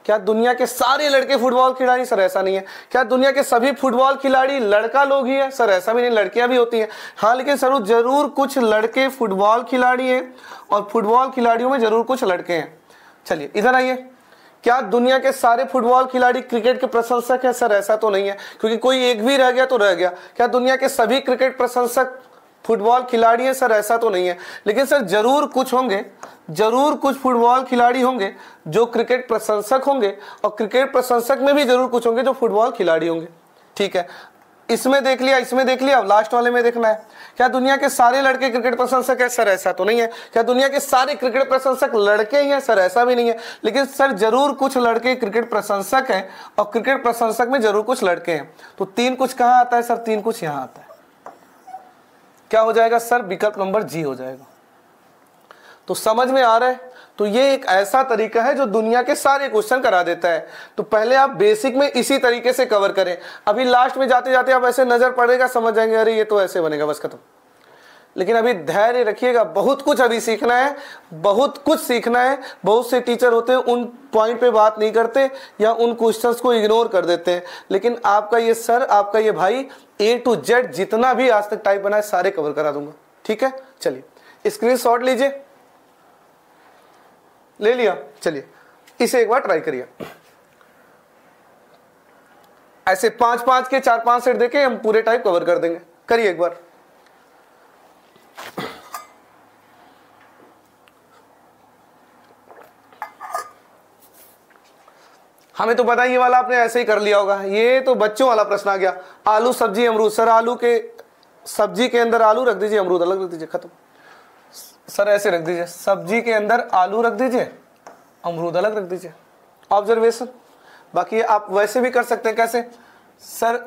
क्या दुनिया के सारे लड़के फुटबॉल खिलाड़ी सर ऐसा नहीं है क्या दुनिया के सभी फुटबॉल खिलाड़ी लड़का लोग ही है सर ऐसा भी नहीं लड़कियां भी होती हैं हाँ लेकिन सर जरूर कुछ लड़के फुटबॉल खिलाड़ी हैं और फुटबॉल खिलाड़ियों में जरूर कुछ लड़के हैं चलिए इधर आइए क्या दुनिया के सारे फुटबॉल खिलाड़ी क्रिकेट के प्रशंसक हैं सर ऐसा तो नहीं है क्योंकि कोई एक भी रह गया तो रह गया क्या दुनिया के सभी क्रिकेट प्रशंसक फुटबॉल खिलाड़ी हैं सर ऐसा तो नहीं है लेकिन सर जरूर कुछ होंगे जरूर कुछ फुटबॉल खिलाड़ी होंगे जो क्रिकेट प्रशंसक होंगे और क्रिकेट प्रशंसक में भी जरूर कुछ होंगे जो फुटबॉल खिलाड़ी होंगे ठीक है इसमें देख लिया इसमें देख लिया अब लास्ट वाले में देखना है क्या दुनिया के सारे लड़के क्रिकेट प्रशंसक है सर ऐसा तो नहीं है क्या दुनिया के सारे क्रिकेट प्रशंसक लड़के ही हैं सर ऐसा भी नहीं है लेकिन सर जरूर कुछ लड़के क्रिकेट प्रशंसक हैं और क्रिकेट प्रशंसक में जरूर कुछ लड़के हैं तो तीन कुछ कहां आता है सर तीन कुछ यहां आता है क्या हो जाएगा सर विकल्प नंबर जी हो जाएगा तो समझ में आ रहा है तो ये एक ऐसा तरीका है जो दुनिया के सारे क्वेश्चन करा देता है तो पहले आप बेसिक में इसी तरीके से कवर करें अभी लास्ट में जाते जाते आप ऐसे नज़र पड़ेगा समझ जाएंगे अरे ये तो ऐसे बनेगा बस खत्म लेकिन अभी धैर्य रखिएगा बहुत कुछ अभी सीखना है बहुत कुछ सीखना है बहुत से टीचर होते हैं उन पॉइंट पे बात नहीं करते या उन क्वेश्चंस को इग्नोर कर देते हैं लेकिन आपका ये सर आपका ये भाई ए टू जेड जितना भी आज तक टाइप बना है सारे कवर करा दूंगा ठीक है चलिए स्क्रीन लीजिए ले लिया चलिए इसे एक बार ट्राई करिए ऐसे पांच पांच के चार पांच सेट देके हम पूरे टाइप कवर कर देंगे करिए एक बार हमें तो पता ये वाला आपने ऐसे ही कर लिया होगा ये तो बच्चों वाला प्रश्न आ गया आलू सब्जी अमरूद सर आलू के सब्जी के अंदर आलू रख दीजिए अमरूद अलग रख दीजिए खत्म सर ऐसे रख दीजिए सब्जी के अंदर आलू रख दीजिए अमरूद अलग रख दीजिए ऑब्जर्वेशन बाकी आप वैसे भी कर सकते हैं कैसे सर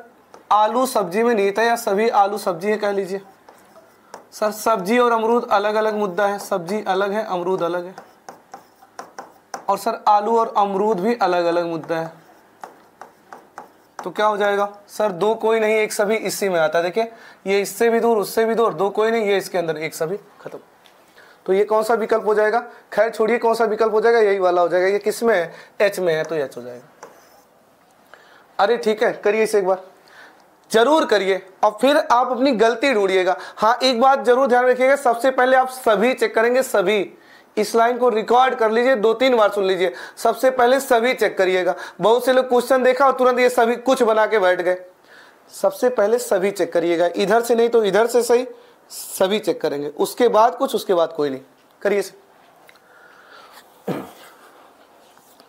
आलू सब्जी में नहीं था या सभी आलू सब्जी है कह लीजिए सर सब्जी और अमरूद अलग अलग मुद्दा है सब्जी अलग है अमरूद अलग है और सर आलू और अमरूद भी अलग अलग मुद्दा है तो क्या हो जाएगा सर दो कोई नहीं एक सभी इसी में आता है देखिए ये इससे भी दूर उससे भी दूर दो कोई नहीं ये इसके अंदर एक सभी खत्म तो ये कौन सा विकल्प हो जाएगा खैर छोड़िए कौन सा विकल्प हो जाएगा यही वाला हो जाएगा ये किस में है एच में है तो एच हो जाएगा अरे ठीक है करिए इसे एक बार जरूर करिए और फिर आप अपनी गलती ढूंढिएगा हाँ एक बात जरूर ध्यान रखिएगा सबसे पहले आप सभी चेक करेंगे सभी इस लाइन को रिकॉर्ड कर लीजिए दो तीन बार सुन लीजिए सबसे पहले सभी चेक करिएगा बहुत से लोग क्वेश्चन देखा और तुरंत ये सभी कुछ बना के बैठ गए सबसे पहले सभी चेक करिएगा इधर से नहीं तो इधर से सही सभी चेक करेंगे उसके बाद कुछ उसके बाद कोई नहीं करिए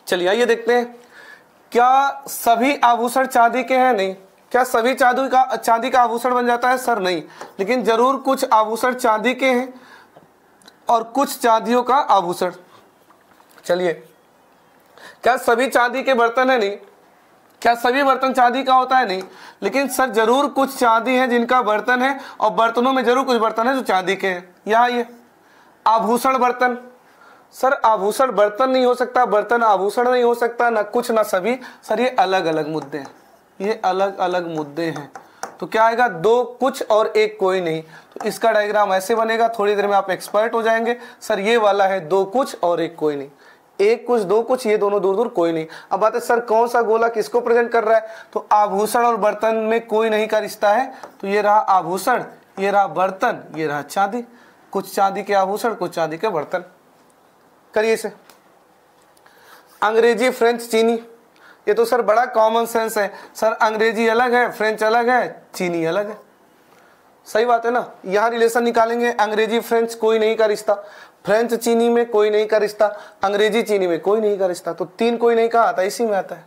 चलिए आइए देखते हैं क्या सभी आभूषण चांदी के हैं नहीं क्या सभी चांदी का चांदी का आभूषण बन जाता है सर नहीं लेकिन जरूर कुछ आभूषण चांदी के हैं और कुछ चांदियों का आभूषण चलिए क्या सभी चांदी के बर्तन है नहीं क्या सभी बर्तन चांदी का होता है नहीं लेकिन सर जरूर कुछ चांदी है जिनका बर्तन है और बर्तनों में जरूर कुछ बर्तन है जो चांदी के हैं यहाँ ये आभूषण बर्तन सर आभूषण बर्तन नहीं हो सकता बर्तन आभूषण नहीं हो सकता ना कुछ ना सभी सर ये अलग अलग मुद्दे हैं ये अलग अलग मुद्दे हैं तो क्या आएगा दो कुछ और एक कोई नहीं तो इसका डायग्राम ऐसे बनेगा थोड़ी देर में आप एक्सपर्ट हो जाएंगे सर ये वाला है दो कुछ और एक कोई नहीं एक कुछ दो कुछ ये दोनों दूर दूर कोई नहीं अब बात है सर कौन सा गोला किसको प्रेजेंट कर रहा है तो आभूषण और बर्तन में कोई नहीं का रिश्ता है तो ये रहा आभूषण ये रहा बर्तन ये रहा चांदी कुछ चांदी के आभूषण कुछ चांदी के बर्तन करिए इसे अंग्रेजी फ्रेंच चीनी ये तो सर बड़ा कॉमन सेंस है सर अंग्रेजी अलग है फ्रेंच अलग है चीनी अलग है सही बात है ना यहाँ रिलेशन निकालेंगे अंग्रेजी फ्रेंच कोई नहीं का रिश्ता फ्रेंच चीनी में कोई नहीं का रिश्ता अंग्रेजी चीनी में कोई नहीं का रिश्ता तो तीन कोई नहीं का आता इसी में आता है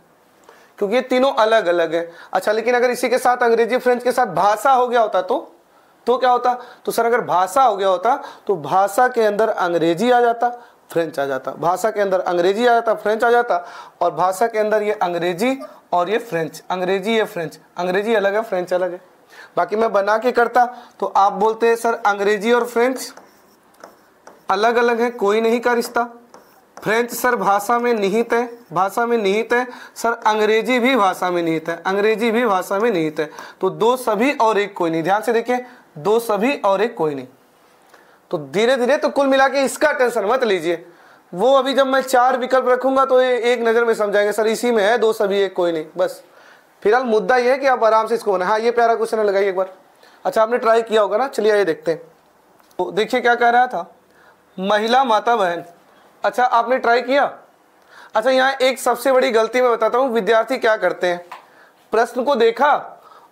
क्योंकि ये तीनों अलग अलग है अच्छा लेकिन अगर इसी के साथ अंग्रेजी फ्रेंच के साथ भाषा हो गया होता तो तो क्या होता तो सर अगर भाषा हो गया होता तो भाषा के अंदर अंग्रेजी आ जाता फ्रेंच आ जाता भाषा के अंदर अंग्रेजी आ जाता फ्रेंच आ जाता और भाषा के अंदर ये अंग्रेजी और ये फ्रेंच अंग्रेजी ये फ्रेंच अंग्रेजी अलग है फ्रेंच अलग है बाकी मैं बना के करता तो आप बोलते हैं सर अंग्रेजी और फ्रेंच अलग अलग है कोई नहीं का रिश्ता फ्रेंच सर भाषा में निहित है भाषा में निहित है सर अंग्रेजी भी भाषा में निहित है अंग्रेजी भी भाषा में निहित है तो दो सभी और एक कोई नहीं ध्यान से देखिए दो सभी और एक कोई नहीं तो धीरे धीरे तो कुल मिला के इसका टेंशन मत लीजिए वो अभी जब मैं चार विकल्प रखूंगा तो एक नज़र में समझाएंगे सर इसी में है दो सभी एक कोई नहीं बस फिलहाल मुद्दा यह है कि आप आराम से इसको बना हाँ ये प्यारा क्वेश्चन लगाइए एक बार अच्छा आपने ट्राई किया होगा ना चलिए आइए देखते हैं तो देखिए क्या कह रहा था महिला माता बहन अच्छा आपने ट्राई किया अच्छा यहाँ एक सबसे बड़ी गलती मैं बताता हूँ विद्यार्थी क्या करते हैं प्रश्न को देखा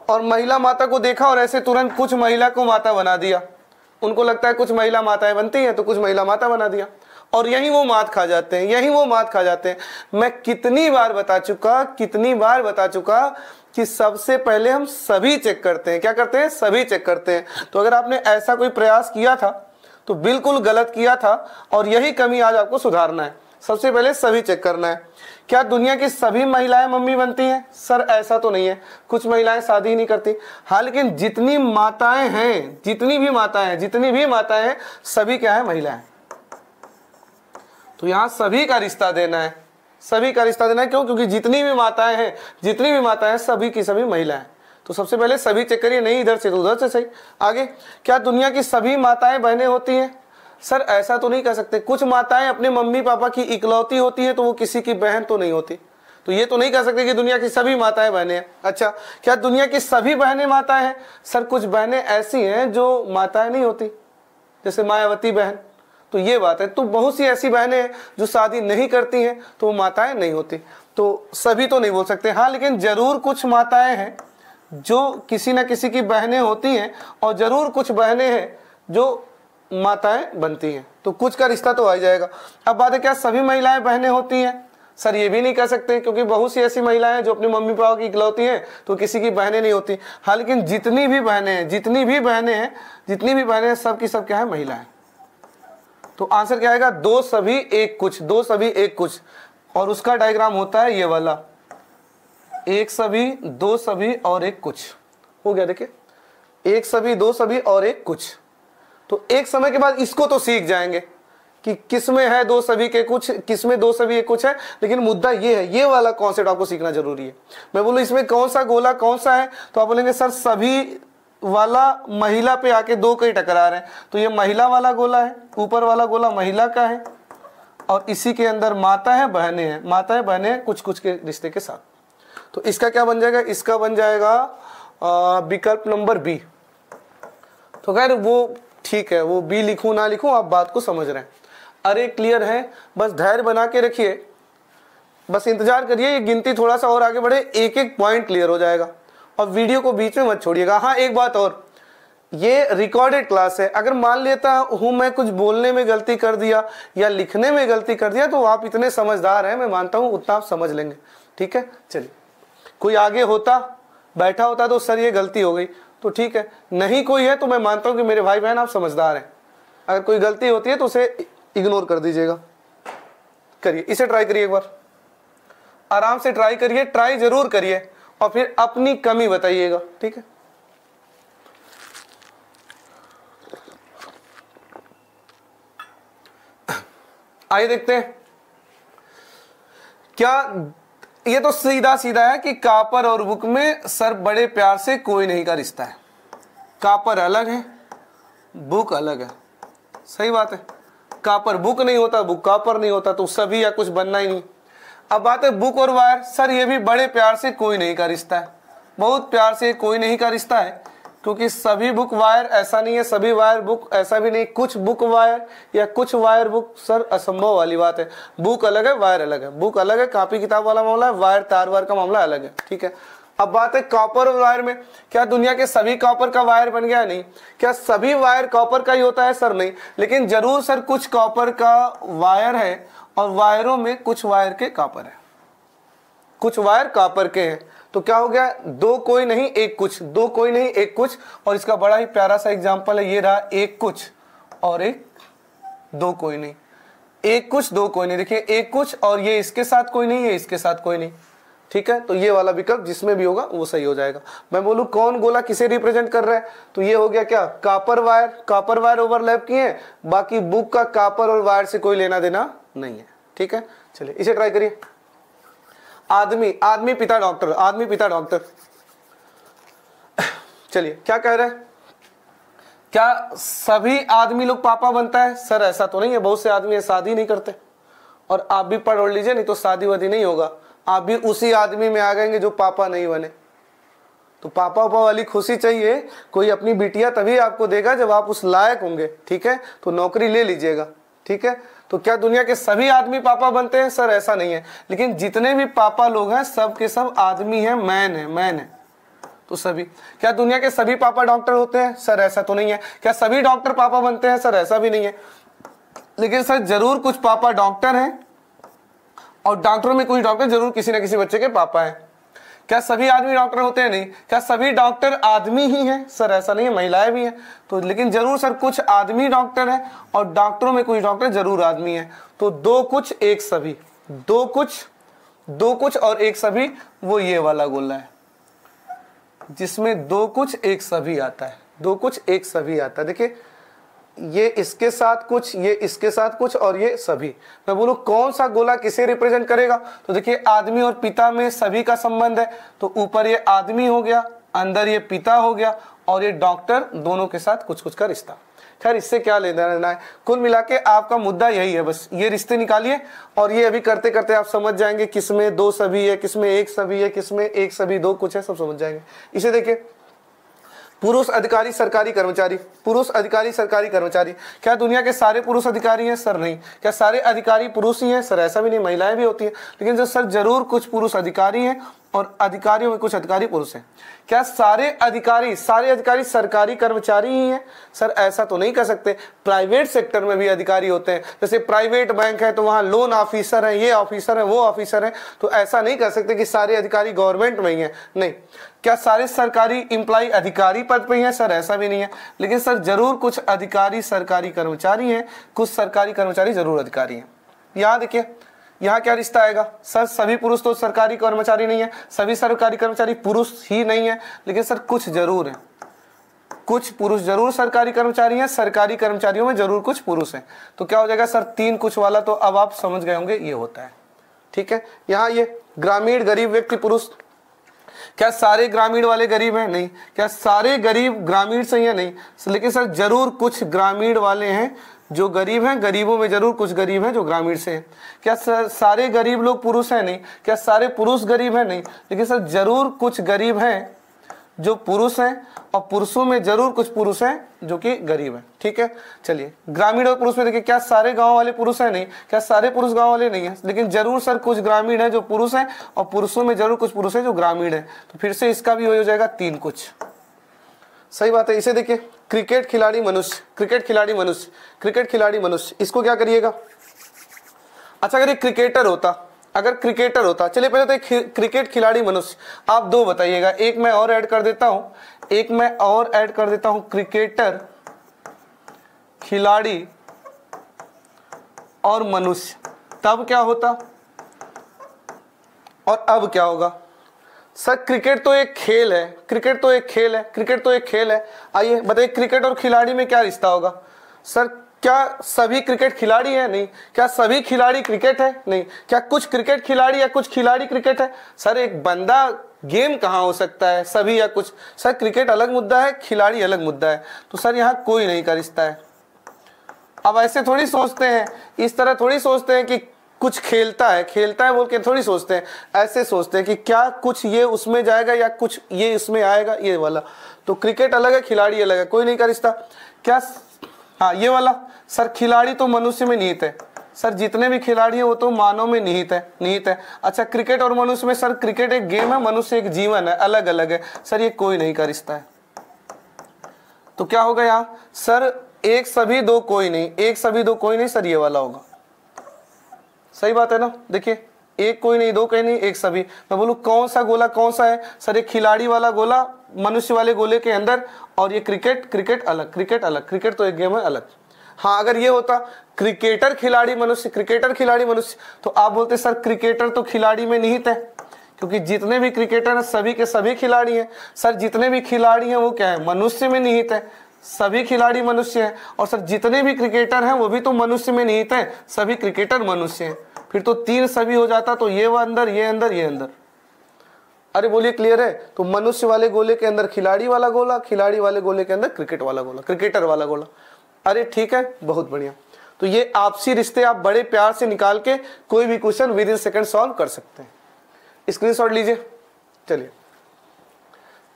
और महिला माता को देखा और ऐसे तुरंत कुछ महिला को माता बना दिया उनको लगता है कुछ महिला माताएं बनती हैं तो कुछ महिला माता बना दिया और यहीं वो मात खा जाते हैं यहीं वो मात खा जाते हैं मैं कितनी बार बता चुका कितनी बार बता चुका कि सबसे पहले हम सभी चेक करते हैं क्या करते हैं सभी चेक करते हैं तो अगर आपने ऐसा कोई प्रयास किया था तो बिल्कुल गलत किया था और यही कमी आज आपको सुधारना है सबसे पहले सभी चेक करना है क्या दुनिया की सभी महिलाएं मम्मी बनती हैं सर ऐसा तो नहीं है कुछ महिलाएं शादी नहीं करती हाँ लेकिन जितनी माताएं हैं जितनी भी माताएं हैं जितनी भी माताएं हैं सभी क्या है महिलाएं तो यहां सभी का रिश्ता देना है सभी का रिश्ता देना है क्यों क्योंकि जितनी भी माताएं हैं जितनी भी माताएं सभी की सभी महिलाएं तो सबसे पहले सभी चेक करिए नहीं इधर से तो उधर से सही आगे क्या दुनिया की सभी माताएं बहनें होती हैं सर ऐसा तो नहीं कह सकते कुछ माताएं अपने मम्मी पापा की इकलौती होती है तो वो किसी की बहन तो नहीं होती तो ये तो नहीं कह सकते कि दुनिया की सभी माताएं बहने हैं अच्छा क्या दुनिया की सभी बहनें माताएं हैं सर कुछ बहनें ऐसी हैं जो माताएं नहीं होती जैसे मायावती बहन तो ये बात है तो बहुत सी ऐसी बहनें हैं जो शादी नहीं करती हैं तो वो माताएं नहीं होती तो सभी तो नहीं बोल सकते हाँ लेकिन जरूर कुछ माताएं हैं जो किसी ना किसी की बहनें होती हैं और ज़रूर कुछ बहनें हैं जो माताएं बनती हैं तो कुछ का रिश्ता तो आ जाएगा अब बात है क्या सभी महिलाएं बहनें होती हैं सर ये भी नहीं कह सकते क्योंकि बहुत सी ऐसी महिलाएं हैं जो अपने मम्मी पापा की इकलौती हैं तो किसी की बहनें नहीं होती हालांकि जितनी भी बहनें हैं जितनी भी बहनें हैं जितनी भी बहनें हैं सब की सब क्या है महिलाएं तो आंसर क्या आएगा दो सभी एक कुछ दो सभी एक कुछ और उसका डायग्राम होता है ये वाला एक सभी दो सभी और एक कुछ हो गया देखिए एक सभी दो सभी और एक कुछ तो एक समय के बाद इसको तो सीख जाएंगे कि किस में है दो सभी के कुछ किस में दो सभी के कुछ है लेकिन मुद्दा ये है ये वाला कॉन्सेप्ट आपको सीखना जरूरी है मैं बोलूँ इसमें कौन सा गोला कौन सा है तो आप बोलेंगे सर सभी वाला महिला पे आके दो कई टकरा रहे हैं तो ये महिला वाला गोला है ऊपर वाला गोला महिला का है और इसी के अंदर माता है बहने हैं माता है बहने कुछ कुछ के रिश्ते के साथ तो इसका क्या बन जाएगा इसका बन जाएगा विकल्प नंबर बी तो खैर वो ठीक है वो बी लिखूं ना लिखूं आप बात को समझ रहे हैं अरे क्लियर है बस धैर्य बना के रखिए बस इंतजार करिए ये गिनती थोड़ा सा और आगे बढ़े एक एक पॉइंट क्लियर हो जाएगा और वीडियो को बीच में मत छोड़िएगा हाँ एक बात और ये रिकॉर्डेड क्लास है अगर मान लेता हूँ मैं कुछ बोलने में गलती कर दिया या लिखने में गलती कर दिया तो आप इतने समझदार हैं मैं मानता हूँ उतना आप समझ लेंगे ठीक है चलिए कोई आगे होता बैठा होता तो सर ये गलती हो गई तो ठीक है नहीं कोई है तो मैं मानता हूँ कि मेरे भाई बहन आप समझदार हैं अगर कोई गलती होती है तो उसे इग्नोर कर दीजिएगा करिए इसे ट्राई करिए एक बार आराम से ट्राई करिए ट्राई जरूर करिए और फिर अपनी कमी बताइएगा ठीक है <coughs> आइए देखते हैं क्या ये तो सीधा सीधा है कि कापर और बुक में सर बड़े प्यार से कोई नहीं का रिश्ता है कापर अलग है बुक अलग है सही बात है कापर बुक नहीं होता बुक कापर नहीं होता तो सभी या कुछ बनना ही नहीं अब बात है बुक और वायर सर ये भी बड़े प्यार से कोई नहीं का रिश्ता है बहुत प्यार से कोई नहीं का रिश्ता है क्योंकि सभी बुक वायर ऐसा नहीं है सभी वायर बुक ऐसा भी नहीं कुछ बुक वायर या कुछ वायर बुक सर असंभव वाली बात है बुक अलग है वायर अलग है बुक अलग है कापी किताब वाला मामला है वायर तार वायर का मामला अलग है ठीक है अब बात है कॉपर वायर में क्या दुनिया के सभी कॉपर का वायर बन गया नहीं क्या सभी वायर कॉपर का ही होता है सर नहीं लेकिन जरूर सर कुछ कॉपर का वायर है और वायरों में कुछ वायर के कॉपर है कुछ वायर कॉपर के हैं तो क्या हो गया दो कोई नहीं एक कुछ दो कोई नहीं एक कुछ और इसका बड़ा ही प्यारा सा एग्जाम्पल है ये रहा एक कुछ और एक दो कोई नहीं एक कुछ दो कोई नहीं देखिए एक कुछ और ये इसके साथ कोई नहीं है इसके साथ कोई नहीं ठीक है तो ये वाला विकल्प जिसमें भी होगा वो सही हो जाएगा मैं बोलू कौन गोला किसे रिप्रेजेंट कर रहा है तो ये हो गया क्या copper wire copper wire overlap किए बाकी बुक का कापर और वायर से कोई लेना देना नहीं है ठीक है चलिए इसे ट्राई करिए आदमी आदमी पिता डॉक्टर आदमी पिता डॉक्टर चलिए क्या कह रहे हैं क्या सभी आदमी लोग पापा बनता है सर ऐसा तो नहीं है बहुत से आदमी शादी नहीं करते और आप भी पढ़ ओढ़ लीजिए नहीं तो शादी वादी नहीं होगा आप भी उसी आदमी में आ गएंगे जो पापा नहीं बने तो पापा उपा वाली खुशी चाहिए कोई अपनी बिटिया तभी आपको देगा जब आप उस लायक होंगे ठीक है तो नौकरी ले लीजिएगा ठीक है तो क्या दुनिया के सभी आदमी पापा बनते हैं सर ऐसा नहीं है लेकिन जितने भी पापा लोग हैं सब के सब आदमी हैं मैन है मैन है तो सभी क्या दुनिया के सभी पापा डॉक्टर होते हैं सर ऐसा तो नहीं है क्या सभी डॉक्टर पापा बनते हैं सर ऐसा भी नहीं है लेकिन सर जरूर कुछ पापा डॉक्टर हैं और डॉक्टरों में कुछ डॉक्टर जरूर किसी ना किसी बच्चे के पापा हैं क्या सभी आदमी डॉक्टर होते हैं नहीं क्या सभी डॉक्टर आदमी ही हैं सर ऐसा नहीं है महिलाएं भी हैं तो लेकिन जरूर सर कुछ आदमी डॉक्टर हैं और डॉक्टरों में कुछ डॉक्टर जरूर आदमी हैं तो दो कुछ एक सभी दो कुछ दो कुछ और एक सभी वो ये वाला गोला है जिसमें दो कुछ एक सभी आता है दो कुछ एक सभी आता है देखिये ये इसके साथ कुछ ये इसके साथ कुछ और ये सभी मैं बोलू कौन सा गोला किसे रिप्रेजेंट करेगा तो देखिए आदमी और पिता में सभी का संबंध है तो ऊपर ये आदमी हो गया अंदर ये पिता हो गया और ये डॉक्टर दोनों के साथ कुछ कुछ का रिश्ता खैर इससे क्या लेना देना है कुल मिला के आपका मुद्दा यही है बस ये रिश्ते निकालिए और ये अभी करते करते आप समझ जाएंगे किसमें दो सभी है किसमें एक सभी है किसमें एक सभी दो कुछ है सब समझ जाएंगे इसे देखिए पुरुष अधिकारी सरकारी कर्मचारी पुरुष अधिकारी सरकारी कर्मचारी क्या दुनिया के सारे पुरुष अधिकारी हैं सर नहीं क्या सारे अधिकारी पुरुष ही हैं सर ऐसा भी नहीं महिलाएं भी होती हैं लेकिन जो सर जरूर कुछ पुरुष अधिकारी हैं और अधिकारियों में कुछ अधिकारी पुरुष हैं क्या सारे अधिकारी सारे अधिकारी सरकारी कर्मचारी ही हैं सर ऐसा तो नहीं कर सकते प्राइवेट सेक्टर में भी अधिकारी होते हैं जैसे प्राइवेट बैंक है तो वहाँ लोन ऑफिसर है ये ऑफिसर है वो ऑफिसर है तो ऐसा नहीं कर सकते कि सारे अधिकारी गवर्नमेंट में ही हैं नहीं क्या सारे सरकारी इंप्लाई अधिकारी पद पे हैं सर ऐसा भी नहीं है लेकिन सर जरूर कुछ अधिकारी सरकारी कर्मचारी हैं कुछ सरकारी कर्मचारी जरूर अधिकारी हैं यहाँ देखिए यहाँ क्या रिश्ता आएगा सर सभी पुरुष तो सरकारी कर्मचारी नहीं है सभी सरकारी कर्मचारी पुरुष ही नहीं है लेकिन सर कुछ जरूर है कुछ पुरुष जरूर सरकारी कर्मचारी हैं सरकारी कर्मचारियों में जरूर कुछ पुरुष हैं तो क्या हो जाएगा सर तीन कुछ वाला तो अब आप समझ गए होंगे ये होता है ठीक है यहाँ ये ग्रामीण गरीब व्यक्ति पुरुष क्या सारे ग्रामीण वाले गरीब हैं नहीं क्या सारे गरीब ग्रामीण से ही हैं नहीं लेकिन सर जरूर कुछ ग्रामीण वाले हैं जो गरीब हैं गरीबों में जरूर कुछ गरीब हैं जो ग्रामीण से हैं क्या सर सारे गरीब लोग पुरुष हैं नहीं क्या सारे पुरुष गरीब हैं नहीं लेकिन सर जरूर कुछ गरीब हैं जो पुरुष हैं और पुरुषों में जरूर कुछ पुरुष हैं जो कि गरीब हैं ठीक है चलिए ग्रामीण और पुरुष में देखिए क्या सारे गांव वाले पुरुष हैं नहीं क्या सारे पुरुष गांव वाले नहीं है लेकिन जरूर सर कुछ ग्रामीण है जो पुरुष हैं और पुरुषों में जरूर कुछ पुरुष हैं जो ग्रामीण है तो फिर से इसका भी हो जाएगा तीन कुछ सही बात है इसे देखिए क्रिकेट खिलाड़ी मनुष्य क्रिकेट खिलाड़ी मनुष्य क्रिकेट खिलाड़ी मनुष्य इसको क्या करिएगा अच्छा अगर ये क्रिकेटर होता अगर क्रिकेटर होता चलिए पहले तो एक क्रिकेट खिलाड़ी मनुष्य आप दो बताइएगा एक मैं और ऐड कर देता हूं एक मैं और ऐड कर देता हूं क्रिकेटर खिलाड़ी और मनुष्य तब क्या होता और अब क्या होगा सर क्रिकेट तो एक खेल है क्रिकेट तो एक खेल है क्रिकेट तो एक खेल है आइए बताइए क्रिकेट और खिलाड़ी में क्या रिश्ता होगा सर क्या सभी क्रिकेट खिलाड़ी है नहीं क्या सभी खिलाड़ी क्रिकेट है नहीं क्या कुछ क्रिकेट खिलाड़ी या कुछ खिलाड़ी क्रिकेट है सर एक बंदा गेम कहाँ हो सकता है सभी या कुछ सर क्रिकेट अलग मुद्दा है खिलाड़ी अलग मुद्दा है तो सर यहाँ कोई नहीं का रिश्ता है अब ऐसे थोड़ी सोचते हैं इस तरह थोड़ी सोचते हैं कि कुछ खेलता है खेलता है बोल के थोड़ी सोचते हैं ऐसे सोचते हैं कि क्या कुछ ये उसमें जाएगा या कुछ ये इसमें आएगा ये वाला तो क्रिकेट अलग है खिलाड़ी अलग है कोई नहीं का रिश्ता क्या हाँ ये वाला सर खिलाड़ी तो मनुष्य में नीत है सर जितने भी खिलाड़ी हैं वो तो मानव में निहित है निहित है अच्छा क्रिकेट और मनुष्य में सर क्रिकेट एक गेम है मनुष्य एक जीवन है अलग अलग है सर ये कोई नहीं का रिश्ता है तो क्या होगा यहाँ सर एक सभी दो कोई नहीं एक सभी दो कोई नहीं सर ये वाला होगा सही बात है ना देखिए एक कोई नहीं दो कोई नहीं एक सभी मैं बोलू कौन सा गोला कौन सा है सर ये खिलाड़ी वाला गोला मनुष्य वाले गोले के अंदर और ये क्रिकेट क्रिकेट अलग क्रिकेट अलग क्रिकेट तो एक गेम है अलग हाँ अगर ये होता क्रिकेटर खिलाड़ी मनुष्य क्रिकेटर खिलाड़ी मनुष्य तो आप बोलते सर क्रिकेटर तो खिलाड़ी में निहित है क्योंकि जितने भी क्रिकेटर हैं सभी के सभी खिलाड़ी हैं सर जितने भी खिलाड़ी हैं वो क्या है मनुष्य में निहित है सभी खिलाड़ी मनुष्य हैं और सर जितने भी क्रिकेटर हैं वो भी तो मनुष्य में निहित हैं सभी क्रिकेटर मनुष्य हैं फिर तो तीन सभी हो जाता तो ये वह अंदर ये अंदर ये अंदर अरे बोलिए क्लियर है तो मनुष्य वाले गोले के अंदर खिलाड़ी वाला गोला खिलाड़ी वाले गोले के अंदर क्रिकेट वाला गोला क्रिकेटर वाला गोला अरे ठीक है बहुत बढ़िया तो ये आपसी रिश्ते आप बड़े प्यार से निकाल के कोई भी question within second solve कर सकते हैं शॉट लीजिए चलिए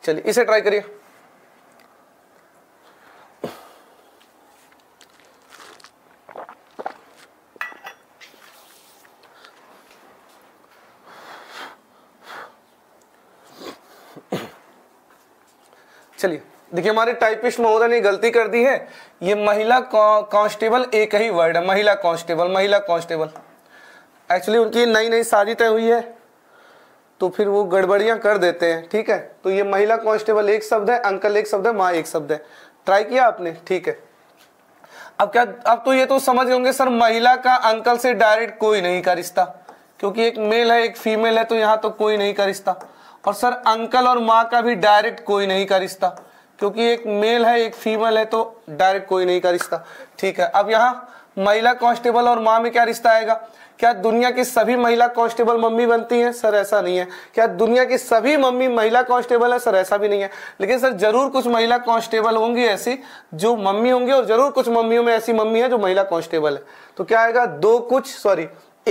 चलिए इसे ट्राई करिए चलिए देखिए हमारे टाइपिस्ट महोदय ने गलती कर दी है ये महिला कांस्टेबल एक ही वर्ड है महिला कांस्टेबल महिला कांस्टेबल एक्चुअली उनकी नई नई शादी तय हुई है तो फिर वो गड़बड़ियां कर देते हैं ठीक है तो ये महिला कांस्टेबल एक शब्द है अंकल एक शब्द है माँ एक शब्द है ट्राई किया आपने ठीक है अब क्या अब तो ये तो समझ गए होंगे सर महिला का अंकल से डायरेक्ट कोई नहीं का रिश्ता क्योंकि एक मेल है एक फीमेल है तो यहाँ तो कोई नहीं का रिश्ता और सर अंकल और माँ का भी डायरेक्ट कोई नहीं का रिश्ता क्योंकि एक मेल है एक फीमेल है तो डायरेक्ट कोई नहीं का रिश्ता ठीक है अब यहाँ महिला कांस्टेबल और माँ में क्या रिश्ता आएगा क्या दुनिया की सभी महिला कांस्टेबल मम्मी बनती हैं सर ऐसा नहीं है क्या दुनिया की सभी मम्मी महिला कांस्टेबल है सर ऐसा भी नहीं है लेकिन सर जरूर कुछ महिला कांस्टेबल होंगी ऐसी जो मम्मी होंगी और जरूर कुछ मम्मियों में ऐसी मम्मी है जो महिला कांस्टेबल है तो क्या आएगा दो कुछ सॉरी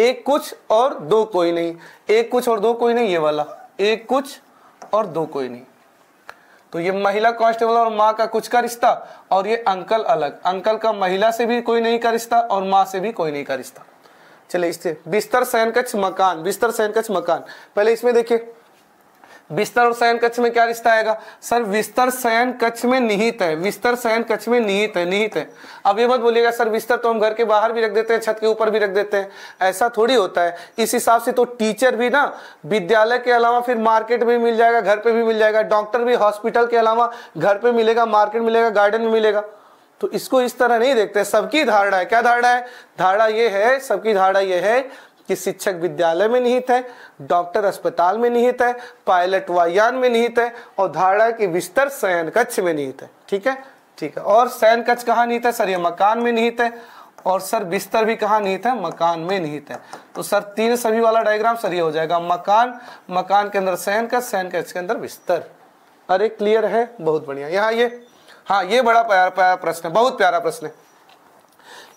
एक कुछ और दो कोई नहीं एक कुछ और दो कोई नहीं ये वाला एक कुछ और दो कोई नहीं तो ये महिला कांस्टेबल और माँ का कुछ का रिश्ता और ये अंकल अलग अंकल का महिला से भी कोई नहीं का रिश्ता और माँ से भी कोई नहीं का रिश्ता चलिए इससे बिस्तर शयन मकान बिस्तर शयन मकान पहले इसमें देखिए बिस्तर और शयन कक्ष में क्या रिश्ता आएगा सर बिस्तर शयन कक्ष में निहित है बिस्तर शयन कक्ष में निहित है निहित है अब ये मत बोलिएगा सर बिस्तर तो हम घर के बाहर भी रख देते हैं छत के ऊपर भी रख देते हैं ऐसा थोड़ी होता है इस हिसाब से तो टीचर भी ना विद्यालय के अलावा फिर मार्केट में मिल जाएगा घर पर भी मिल जाएगा डॉक्टर भी हॉस्पिटल के अलावा घर पर मिलेगा मार्केट मिलेगा गार्डन में मिलेगा तो इसको इस तरह नहीं देखते सबकी धारणा है क्या धारणा है धारणा ये है सबकी धारणा ये है कि शिक्षक विद्यालय में निहित है डॉक्टर अस्पताल में निहित है पायलट वायन में निहित है और धारणा की विस्तर शयन कक्ष में निहित है ठीक है ठीक है और शयन कक्ष कहाँ निहित है सर ये मकान में निहित है और सर बिस्तर भी कहाँ निहित है मकान में निहित है तो सर तीन सभी वाला डायग्राम सर ये हो जाएगा मकान मकान के अंदर शयन कक्ष शयन कक्ष के अंदर बिस्तर अरे क्लियर है बहुत बढ़िया यहाँ ये हाँ ये बड़ा प्यारा प्यारा प्रश्न है बहुत प्यारा प्रश्न है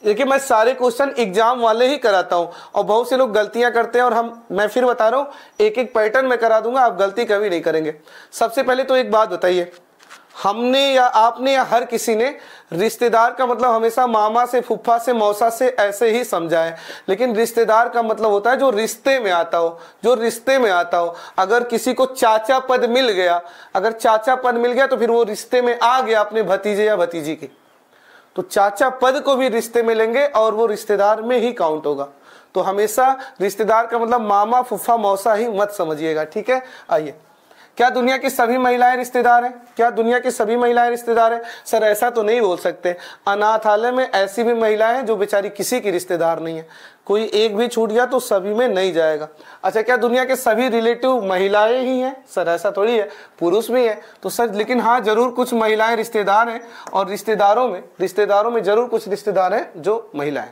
देखिए मैं सारे क्वेश्चन एग्जाम वाले ही कराता हूँ और बहुत से लोग गलतियां करते हैं और हम मैं फिर बता रहा हूँ एक एक पैटर्न में करा दूंगा आप गलती कभी नहीं करेंगे सबसे पहले तो एक बात बताइए हमने या आपने या हर किसी ने रिश्तेदार का मतलब हमेशा मामा से फुफा से मौसा से ऐसे ही समझा है लेकिन रिश्तेदार का मतलब होता है जो रिश्ते में आता हो जो रिश्ते में आता हो अगर किसी को चाचा पद मिल गया अगर चाचा पद मिल गया तो फिर वो रिश्ते में आ गया अपने भतीजे या भतीजी की तो चाचा पद को भी रिश्ते में लेंगे और वो रिश्तेदार में ही काउंट होगा तो हमेशा रिश्तेदार का मतलब मामा फुफा मौसा ही मत समझिएगा ठीक है आइए क्या दुनिया की सभी महिलाएं रिश्तेदार हैं क्या दुनिया की सभी महिलाएं रिश्तेदार हैं सर ऐसा तो नहीं बोल सकते अनाथालय में ऐसी भी महिलाएं हैं जो बेचारी किसी की रिश्तेदार नहीं है कोई एक भी छूट गया तो सभी में नहीं जाएगा अच्छा क्या दुनिया के सभी रिलेटिव महिलाएं ही हैं सर ऐसा थोड़ी है पुरुष भी हैं तो सर लेकिन हाँ जरूर कुछ महिलाएं रिश्तेदार हैं और रिश्तेदारों में रिश्तेदारों में जरूर कुछ रिश्तेदार हैं जो महिलाएं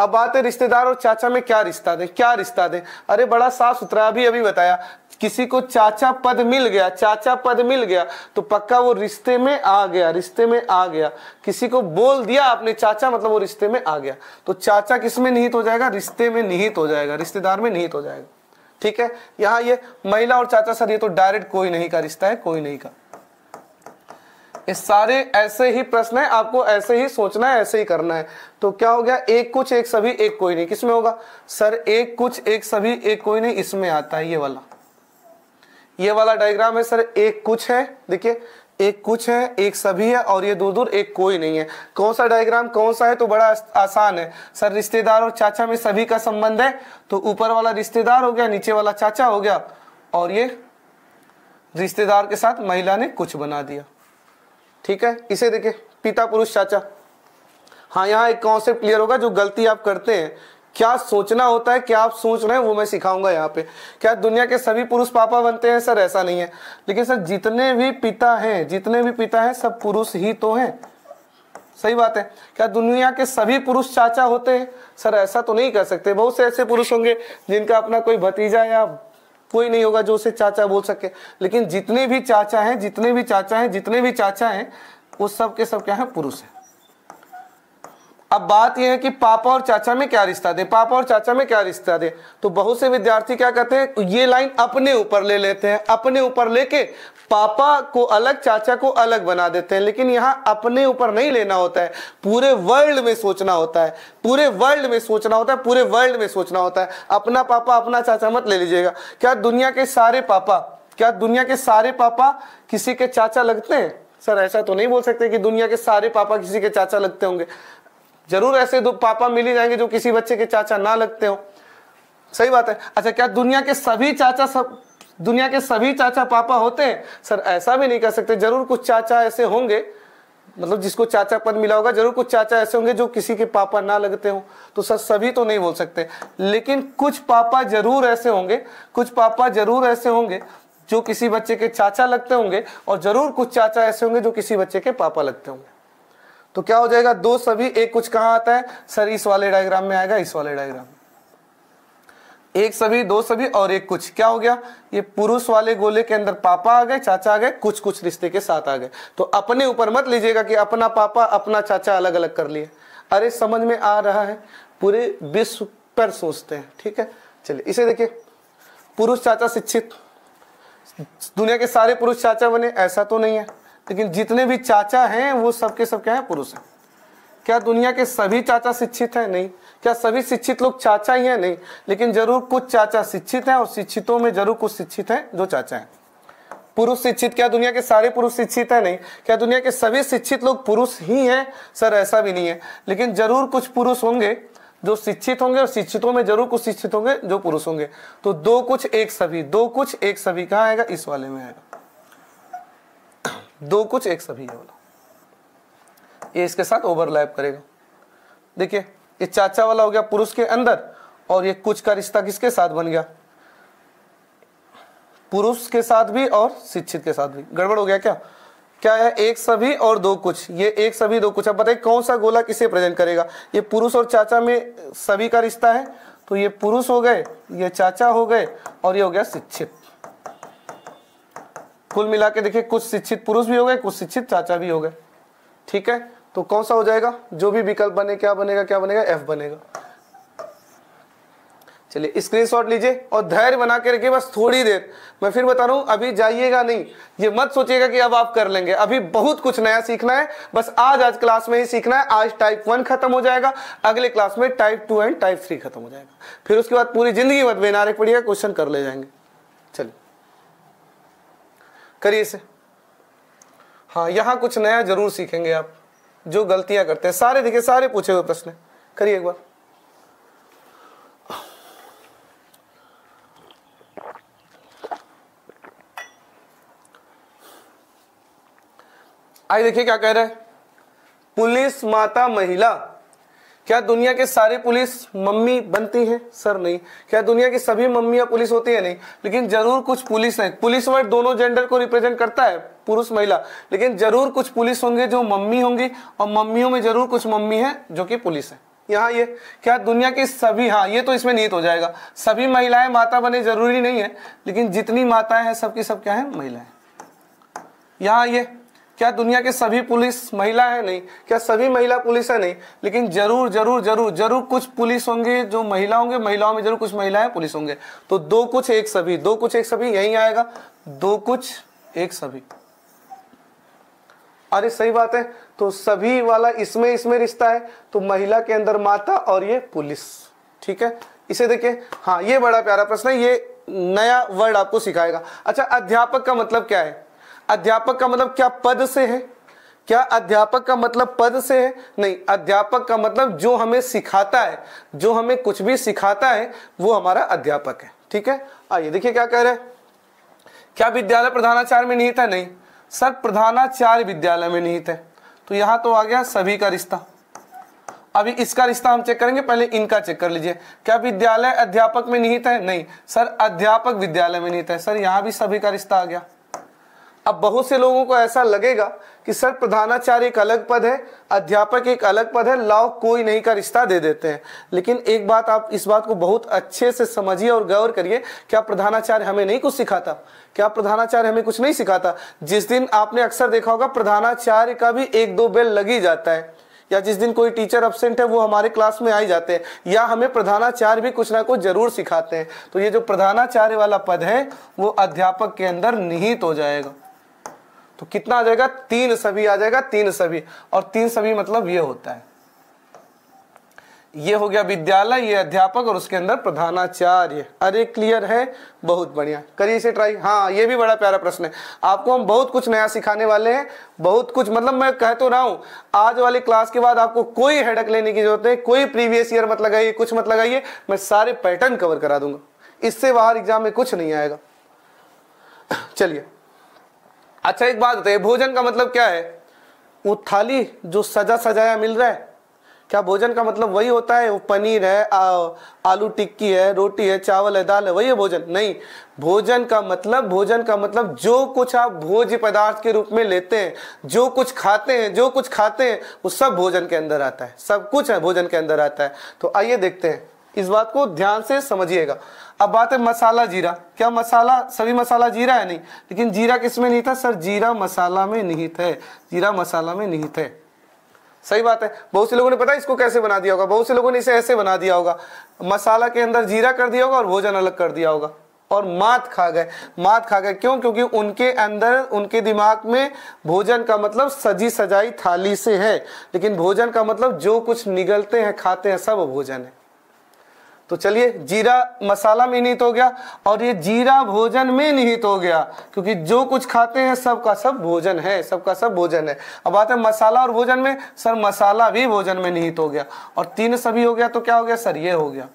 अब बात है रिश्तेदार और चाचा में क्या रिश्ता दें क्या रिश्ता दें अरे बड़ा साफ सुथरा अभी अभी बताया किसी को चाचा पद मिल गया चाचा पद मिल गया तो पक्का वो रिश्ते में आ गया रिश्ते में आ गया किसी को बोल दिया आपने चाचा मतलब वो रिश्ते में आ गया तो चाचा किस में निहित हो जाएगा रिश्ते में निहित हो जाएगा रिश्तेदार में निहित हो जाएगा ठीक है यहाँ ये महिला और चाचा सर ये तो डायरेक्ट कोई नहीं का रिश्ता है कोई नहीं का ये सारे ऐसे ही प्रश्न है आपको ऐसे ही सोचना है ऐसे ही करना है तो क्या हो गया एक कुछ एक सभी एक कोई नहीं किसमें होगा सर एक कुछ एक सभी एक कोई नहीं इसमें आता है ये वाला ये वाला डायग्राम है सर एक कुछ है देखिए एक कुछ है एक सभी है और ये दूर दूर एक कोई नहीं है कौन सा डायग्राम कौन सा है तो बड़ा आसान है सर रिश्तेदार और चाचा में सभी का संबंध है तो ऊपर वाला रिश्तेदार हो गया नीचे वाला चाचा हो गया और ये रिश्तेदार के साथ महिला ने कुछ बना दिया ठीक है इसे देखिए पिता पुरुष चाचा हाँ यहाँ एक कॉन्सेप्ट क्लियर होगा जो गलती आप करते हैं क्या सोचना होता है क्या आप सोच रहे हैं वो मैं सिखाऊंगा यहाँ पे क्या दुनिया के सभी पुरुष पापा बनते हैं सर ऐसा नहीं है लेकिन सर जितने भी पिता हैं जितने भी पिता हैं सब पुरुष ही तो हैं सही बात है क्या दुनिया के सभी पुरुष चाचा होते हैं सर ऐसा तो नहीं कर सकते बहुत से ऐसे पुरुष होंगे जिनका अपना कोई भतीजा या कोई नहीं होगा जो उसे चाचा बोल सके लेकिन जितने भी चाचा हैं जितने भी चाचा हैं जितने भी चाचा हैं वो सब के सब क्या है पुरुष हैं अब बात यह है कि पापा और चाचा में क्या रिश्ता दे पापा और चाचा में क्या रिश्ता दे तो बहुत से विद्यार्थी क्या कहते हैं ये लाइन अपने ऊपर ले लेते हैं अपने ऊपर लेके पापा को अलग चाचा को अलग बना देते हैं लेकिन यहाँ अपने ऊपर नहीं लेना होता है पूरे वर्ल्ड में सोचना होता है पूरे वर्ल्ड में सोचना होता है पूरे वर्ल्ड में सोचना होता है अपना पापा अपना चाचा मत ले लीजिएगा क्या दुनिया के सारे पापा क्या दुनिया के सारे पापा किसी के चाचा लगते हैं सर ऐसा तो नहीं बोल सकते कि दुनिया के सारे पापा किसी के चाचा लगते होंगे जरूर ऐसे दो पापा मिल ही जाएंगे जो किसी बच्चे के चाचा ना लगते हो सही बात है अच्छा क्या दुनिया के सभी चाचा सब दुनिया के सभी चाचा पापा होते हैं सर ऐसा भी नहीं कर सकते जरूर कुछ चाचा ऐसे होंगे मतलब जिसको चाचा पद मिला होगा जरूर कुछ चाचा ऐसे होंगे जो किसी के पापा ना लगते हो तो सर सभी तो नहीं बोल सकते लेकिन कुछ पापा जरूर ऐसे होंगे कुछ पापा जरूर ऐसे होंगे जो किसी बच्चे के चाचा लगते होंगे और जरूर कुछ चाचा ऐसे होंगे जो किसी बच्चे के पापा लगते होंगे तो क्या हो जाएगा दो सभी एक कुछ कहाँ आता है सर इस वाले डायग्राम में आएगा इस वाले डायग्राम एक सभी दो सभी और एक कुछ क्या हो गया ये पुरुष वाले गोले के अंदर पापा आ गए चाचा आ गए कुछ कुछ रिश्ते के साथ आ गए तो अपने ऊपर मत लीजिएगा कि अपना पापा अपना चाचा अलग अलग कर लिए अरे समझ में आ रहा है पूरे विश्व पर सोचते हैं ठीक है चलिए इसे देखिए पुरुष चाचा शिक्षित दुनिया के सारे पुरुष चाचा बने ऐसा तो नहीं है लेकिन जितने भी चाचा हैं वो सबके सब क्या है पुरुष हैं क्या दुनिया के सभी चाचा शिक्षित हैं नहीं क्या सभी शिक्षित लोग चाचा ही हैं नहीं लेकिन जरूर कुछ चाचा शिक्षित हैं और शिक्षितों में जरूर कुछ शिक्षित हैं जो चाचा हैं पुरुष शिक्षित क्या दुनिया के सारे पुरुष शिक्षित हैं नहीं क्या दुनिया के सभी शिक्षित लोग पुरुष ही हैं सर ऐसा भी नहीं है लेकिन जरूर कुछ पुरुष होंगे जो शिक्षित होंगे और शिक्षितों में जरूर कुछ शिक्षित होंगे जो पुरुष होंगे तो दो कुछ एक सभी दो कुछ एक सभी कहाँ आएगा इस वाले में आएगा दो कुछ एक सभी है वाला ये इसके साथ ओवरलैप करेगा देखिए ये चाचा वाला हो गया पुरुष के अंदर और ये कुछ का रिश्ता किसके साथ बन गया पुरुष के साथ भी और शिक्षित के साथ भी गड़बड़ हो गया क्या क्या है एक सभी और दो कुछ ये एक सभी दो कुछ अब बताइए कौन सा गोला किसे प्रेजेंट करेगा ये पुरुष और चाचा में सभी का रिश्ता है तो ये पुरुष हो गए ये चाचा हो गए और ये हो गया शिक्षित कुल मिला के देखिए कुछ शिक्षित पुरुष भी हो गए कुछ शिक्षित चाचा भी हो गए ठीक है तो कौन सा हो जाएगा जो भी विकल्प बने क्या बनेगा क्या बनेगा एफ बनेगा चलिए स्क्रीनशॉट लीजिए और धैर्य बना के रखिए बस थोड़ी देर मैं फिर बता रहा हूं अभी जाइएगा नहीं ये मत सोचिएगा कि अब आप कर लेंगे अभी बहुत कुछ नया सीखना है बस आज आज क्लास में ही सीखना है आज टाइप वन खत्म हो जाएगा अगले क्लास में type two and type three खत्म हो जाएगा फिर उसके बाद पूरी जिंदगी मत बेनारे पड़िएगा क्वेश्चन कर ले जाएंगे चलिए करिए इसे हाँ यहाँ कुछ नया जरूर सीखेंगे आप जो गलतियां करते हैं सारे देखिए सारे पूछे हुए प्रश्न करिए एक बार आइए देखिए क्या कह रहे हैं पुलिस माता महिला क्या दुनिया के सारे पुलिस मम्मी बनती है सर नहीं क्या दुनिया की सभी मम्मियाँ पुलिस होती है नहीं लेकिन जरूर कुछ पुलिस हैं पुलिस वर्ड दोनों जेंडर को रिप्रेजेंट करता है पुरुष महिला लेकिन जरूर कुछ पुलिस होंगे जो मम्मी होंगी और मम्मियों में जरूर कुछ मम्मी है जो कि पुलिस है यहाँ ये क्या दुनिया की सभी हाँ ये तो इसमें नीत हो जाएगा सभी महिलाएं माता बने जरूरी नहीं है लेकिन जितनी माताएं हैं सबकी सब क्या है महिलाएं यहाँ ये क्या दुनिया के सभी पुलिस महिला है नहीं क्या सभी महिला पुलिस है नहीं लेकिन जरूर जरूर जरूर जरूर कुछ पुलिस होंगे जो महिला होंगे महिलाओं में जरूर कुछ महिलाएं पुलिस होंगे तो दो कुछ एक सभी दो कुछ एक सभी यही आएगा दो कुछ एक सभी अरे सही बात है तो सभी वाला इसमें इसमें रिश्ता है तो महिला के अंदर माता और ये पुलिस ठीक है इसे देखिए हाँ ये बड़ा प्यारा प्रश्न है ये नया वर्ड आपको सिखाएगा अच्छा अध्यापक का मतलब क्या है अध्यापक का मतलब क्या पद से है क्या अध्यापक का मतलब पद से है नहीं अध्यापक का मतलब जो हमें सिखाता है जो हमें कुछ भी सिखाता है वो हमारा अध्यापक है ठीक है आइए देखिए क्या कह रहे क्या विद्यालय प्रधानाचार्य में निहित है नहीं सर प्रधानाचार्य विद्यालय में निहित है तो यहां तो आ गया सभी का रिश्ता अभी इसका रिश्ता हम चेक करेंगे पहले इनका चेक कर लीजिए क्या विद्यालय अध्यापक में निहित है नहीं सर अध्यापक विद्यालय में निहित है सर यहां भी सभी का रिश्ता आ गया अब बहुत से लोगों को ऐसा लगेगा कि सर प्रधानाचार्य एक अलग पद है अध्यापक एक अलग पद है लाओ कोई नहीं का रिश्ता दे देते हैं लेकिन एक बात आप इस बात को बहुत अच्छे से समझिए और गौर करिए क्या प्रधानाचार्य हमें नहीं कुछ सिखाता क्या प्रधानाचार्य हमें कुछ नहीं सिखाता जिस दिन आपने अक्सर देखा होगा प्रधानाचार्य का भी एक दो बेल लगी जाता है या जिस दिन कोई टीचर अब्सेंट है वो हमारे क्लास में आई जाते हैं या हमें प्रधानाचार्य भी कुछ ना कुछ जरूर सिखाते हैं तो ये जो प्रधानाचार्य वाला पद है वो अध्यापक के अंदर निहित हो जाएगा तो कितना आ जाएगा तीन सभी आ जाएगा तीन सभी और तीन सभी मतलब ये होता है ये हो गया विद्यालय ये अध्यापक और उसके अंदर प्रधानाचार्य अरे क्लियर है बहुत बढ़िया करिए इसे ट्राई हाँ ये भी बड़ा प्यारा प्रश्न है आपको हम बहुत कुछ नया सिखाने वाले हैं बहुत कुछ मतलब मैं कह तो रहा हूं आज वाली क्लास के बाद आपको कोई हेडक लेने की जरूरत नहीं कोई प्रीवियस ईयर मत लगाइए कुछ मत लगाइए मैं सारे पैटर्न कवर करा दूंगा इससे बाहर एग्जाम में कुछ नहीं आएगा चलिए अच्छा एक बात बताइए भोजन का मतलब क्या है वो थाली जो सजा सजाया मिल रहा है क्या भोजन का मतलब वही होता है वो पनीर है आ, आलू टिक्की है रोटी है चावल है दाल है वही है भोजन नहीं भोजन का मतलब भोजन का मतलब जो कुछ आप भोज्य पदार्थ के रूप में लेते हैं जो कुछ खाते हैं जो कुछ खाते हैं वो सब भोजन के अंदर आता है सब कुछ है भोजन के अंदर आता है तो आइए देखते हैं इस बात को ध्यान से समझिएगा अब बात है मसाला जीरा क्या मसाला सभी मसाला जीरा है नहीं लेकिन जीरा किस में नहीं था सर जीरा मसाला में निहित है जीरा मसाला में निहित है सही बात है बहुत से लोगों ने पता है इसको कैसे बना दिया होगा बहुत से लोगों ने इसे ऐसे बना दिया होगा मसाला के अंदर जीरा कर दिया होगा और भोजन अलग कर दिया होगा और मात खा गए मात खा गए क्यों क्योंकि उनके अंदर उनके दिमाग में भोजन का मतलब सजी सजाई थाली से है लेकिन भोजन का मतलब जो कुछ निगलते हैं खाते हैं सब भोजन है तो चलिए जीरा मसाला में निहित हो गया और ये जीरा भोजन में निहित हो गया क्योंकि जो कुछ खाते हैं सबका सब भोजन है सबका सब भोजन है अब बात है मसाला और भोजन में सर मसाला भी भोजन में निहित हो गया और तीन सभी हो गया तो क्या हो गया सर ये हो गया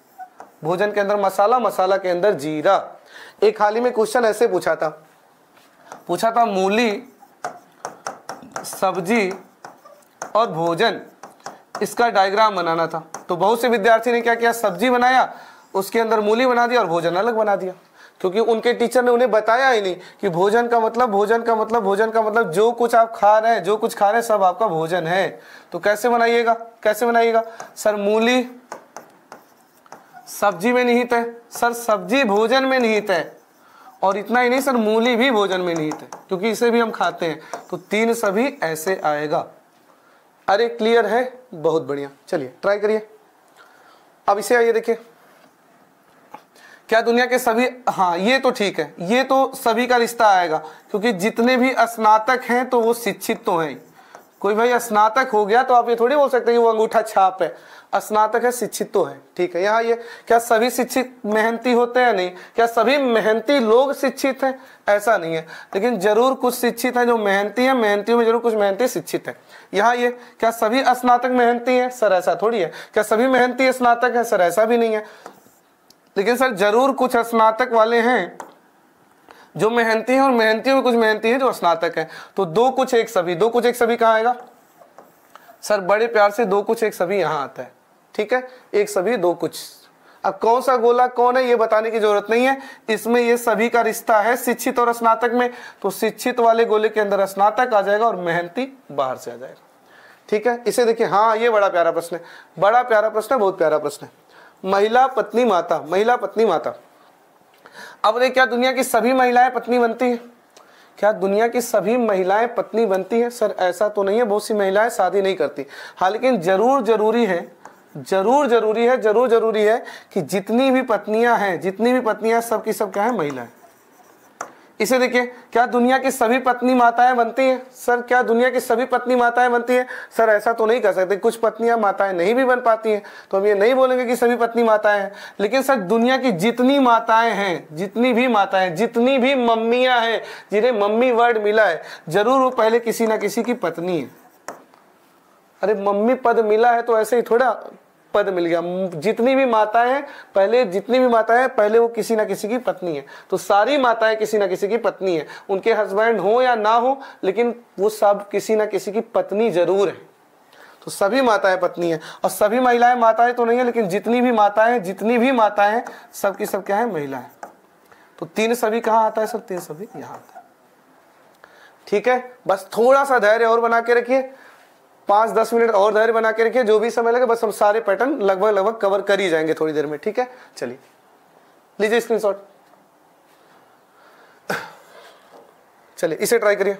भोजन के अंदर मसाला मसाला के अंदर जीरा एक हाल ही में क्वेश्चन ऐसे पूछा था पूछा था मूली सब्जी और भोजन इसका डायग्राम बनाना था तो बहुत से विद्यार्थी ने क्या किया सब्जी बनाया उसके अंदर मूली बना दिया और भोजन अलग बना दिया क्योंकि उनके टीचर ने उन्हें बताया ही नहीं कि भोजन का मतलब भोजन का मतलब भोजन का मतलब जो कुछ आप खा रहे हैं जो कुछ खा रहे हैं सब आपका भोजन है तो कैसे बनाइएगा कैसे बनाइएगा सर मूली सब्जी में निहित है सर सब्जी भोजन में निहित है और इतना ही नहीं सर मूली भी भोजन में निहित है क्योंकि इसे भी हम खाते हैं तो तीन सभी ऐसे आएगा अरे क्लियर है बहुत बढ़िया चलिए ट्राई करिए अब इसे आइए देखिए क्या दुनिया के सभी हाँ ये तो ठीक है ये तो सभी का रिश्ता आएगा क्योंकि जितने भी स्नातक हैं तो वो शिक्षित तो हैं कोई भाई स्नातक हो गया तो आप ये थोड़ी बोल सकते हैं कि वो अंगूठा छाप है स्नातक है शिक्षित तो है ठीक है यहाँ ये क्या सभी शिक्षित मेहनती होते हैं नहीं क्या सभी मेहनती लोग शिक्षित हैं ऐसा नहीं है लेकिन जरूर कुछ शिक्षित हैं जो मेहनती हैं मेहनतियों में जरूर कुछ मेहनती शिक्षित हैं यहाँ ये क्या सभी स्नातक मेहनती हैं सर ऐसा थोड़ी है क्या सभी मेहनती स्नातक है सर ऐसा भी नहीं है लेकिन सर जरूर कुछ स्नातक वाले हैं जो मेहनती हैं और मेहनतियों में कुछ मेहनती हैं जो स्नातक हैं तो दो कुछ एक सभी दो कुछ एक सभी कहाँ आएगा सर बड़े प्यार से दो कुछ एक सभी यहाँ आता है ठीक है एक सभी दो कुछ अब कौन सा गोला कौन है ये बताने की जरूरत नहीं है इसमें ये सभी का रिश्ता है शिक्षित और स्नातक में तो शिक्षित वाले गोले के अंदर स्नातक आ जाएगा और मेहनती बाहर से आ जाएगा ठीक है इसे देखिए हाँ ये बड़ा प्यारा प्रश्न है बड़ा प्यारा प्रश्न है बहुत प्यारा प्रश्न है महिला पत्नी माता महिला पत्नी माता अब देखिए क्या दुनिया की सभी महिलाएं पत्नी बनती है क्या दुनिया की सभी महिलाएं पत्नी बनती हैं सर ऐसा तो नहीं है बहुत सी महिलाएं शादी नहीं करती हालांकि जरूर जरूरी है जरूर जरूरी है जरूर जरूरी है कि जितनी भी पत्नियां हैं जितनी भी पत्नियां सब की सब क्या है महिला है इसे देखिए क्या दुनिया की सभी पत्नी माताएं बनती हैं सर क्या दुनिया की सभी पत्नी माताएं बनती हैं सर ऐसा तो नहीं कर सकते कुछ पत्नियां माताएं नहीं भी बन पाती हैं तो हम ये नहीं बोलेंगे कि सभी पत्नी माताएं हैं लेकिन सर दुनिया की जितनी माताएं हैं जितनी भी माताएं जितनी भी मम्मियां हैं जिन्हें मम्मी वर्ड मिला है जरूर वो पहले किसी ना किसी की पत्नी है अरे मम्मी पद मिला है तो ऐसे ही थोड़ा पद मिल गया जितनी भी माताएं हैं पहले जितनी भी माताएं हैं पहले वो किसी ना किसी की पत्नी है तो सारी माताएं किसी ना किसी की पत्नी है उनके हस्बैंड हो या ना हो लेकिन वो सब किसी ना किसी की पत्नी जरूर है तो सभी माताएं पत्नी है और सभी महिलाएं माताएं तो नहीं है लेकिन जितनी भी माताएं हैं जितनी भी माताएं हैं सब सब क्या है महिलाएं तो तीन सभी कहाँ आता है सर तीन सभी यहाँ आता है ठीक है बस थोड़ा सा धैर्य और बना के रखिए पांच दस मिनट और धैर्य बना के रखिए जो भी समय लगे बस हम सारे पैटर्न लगभग लगभग कवर कर ही जाएंगे थोड़ी देर में ठीक है चलिए लीजिए शॉट चलिए इसे ट्राई करिए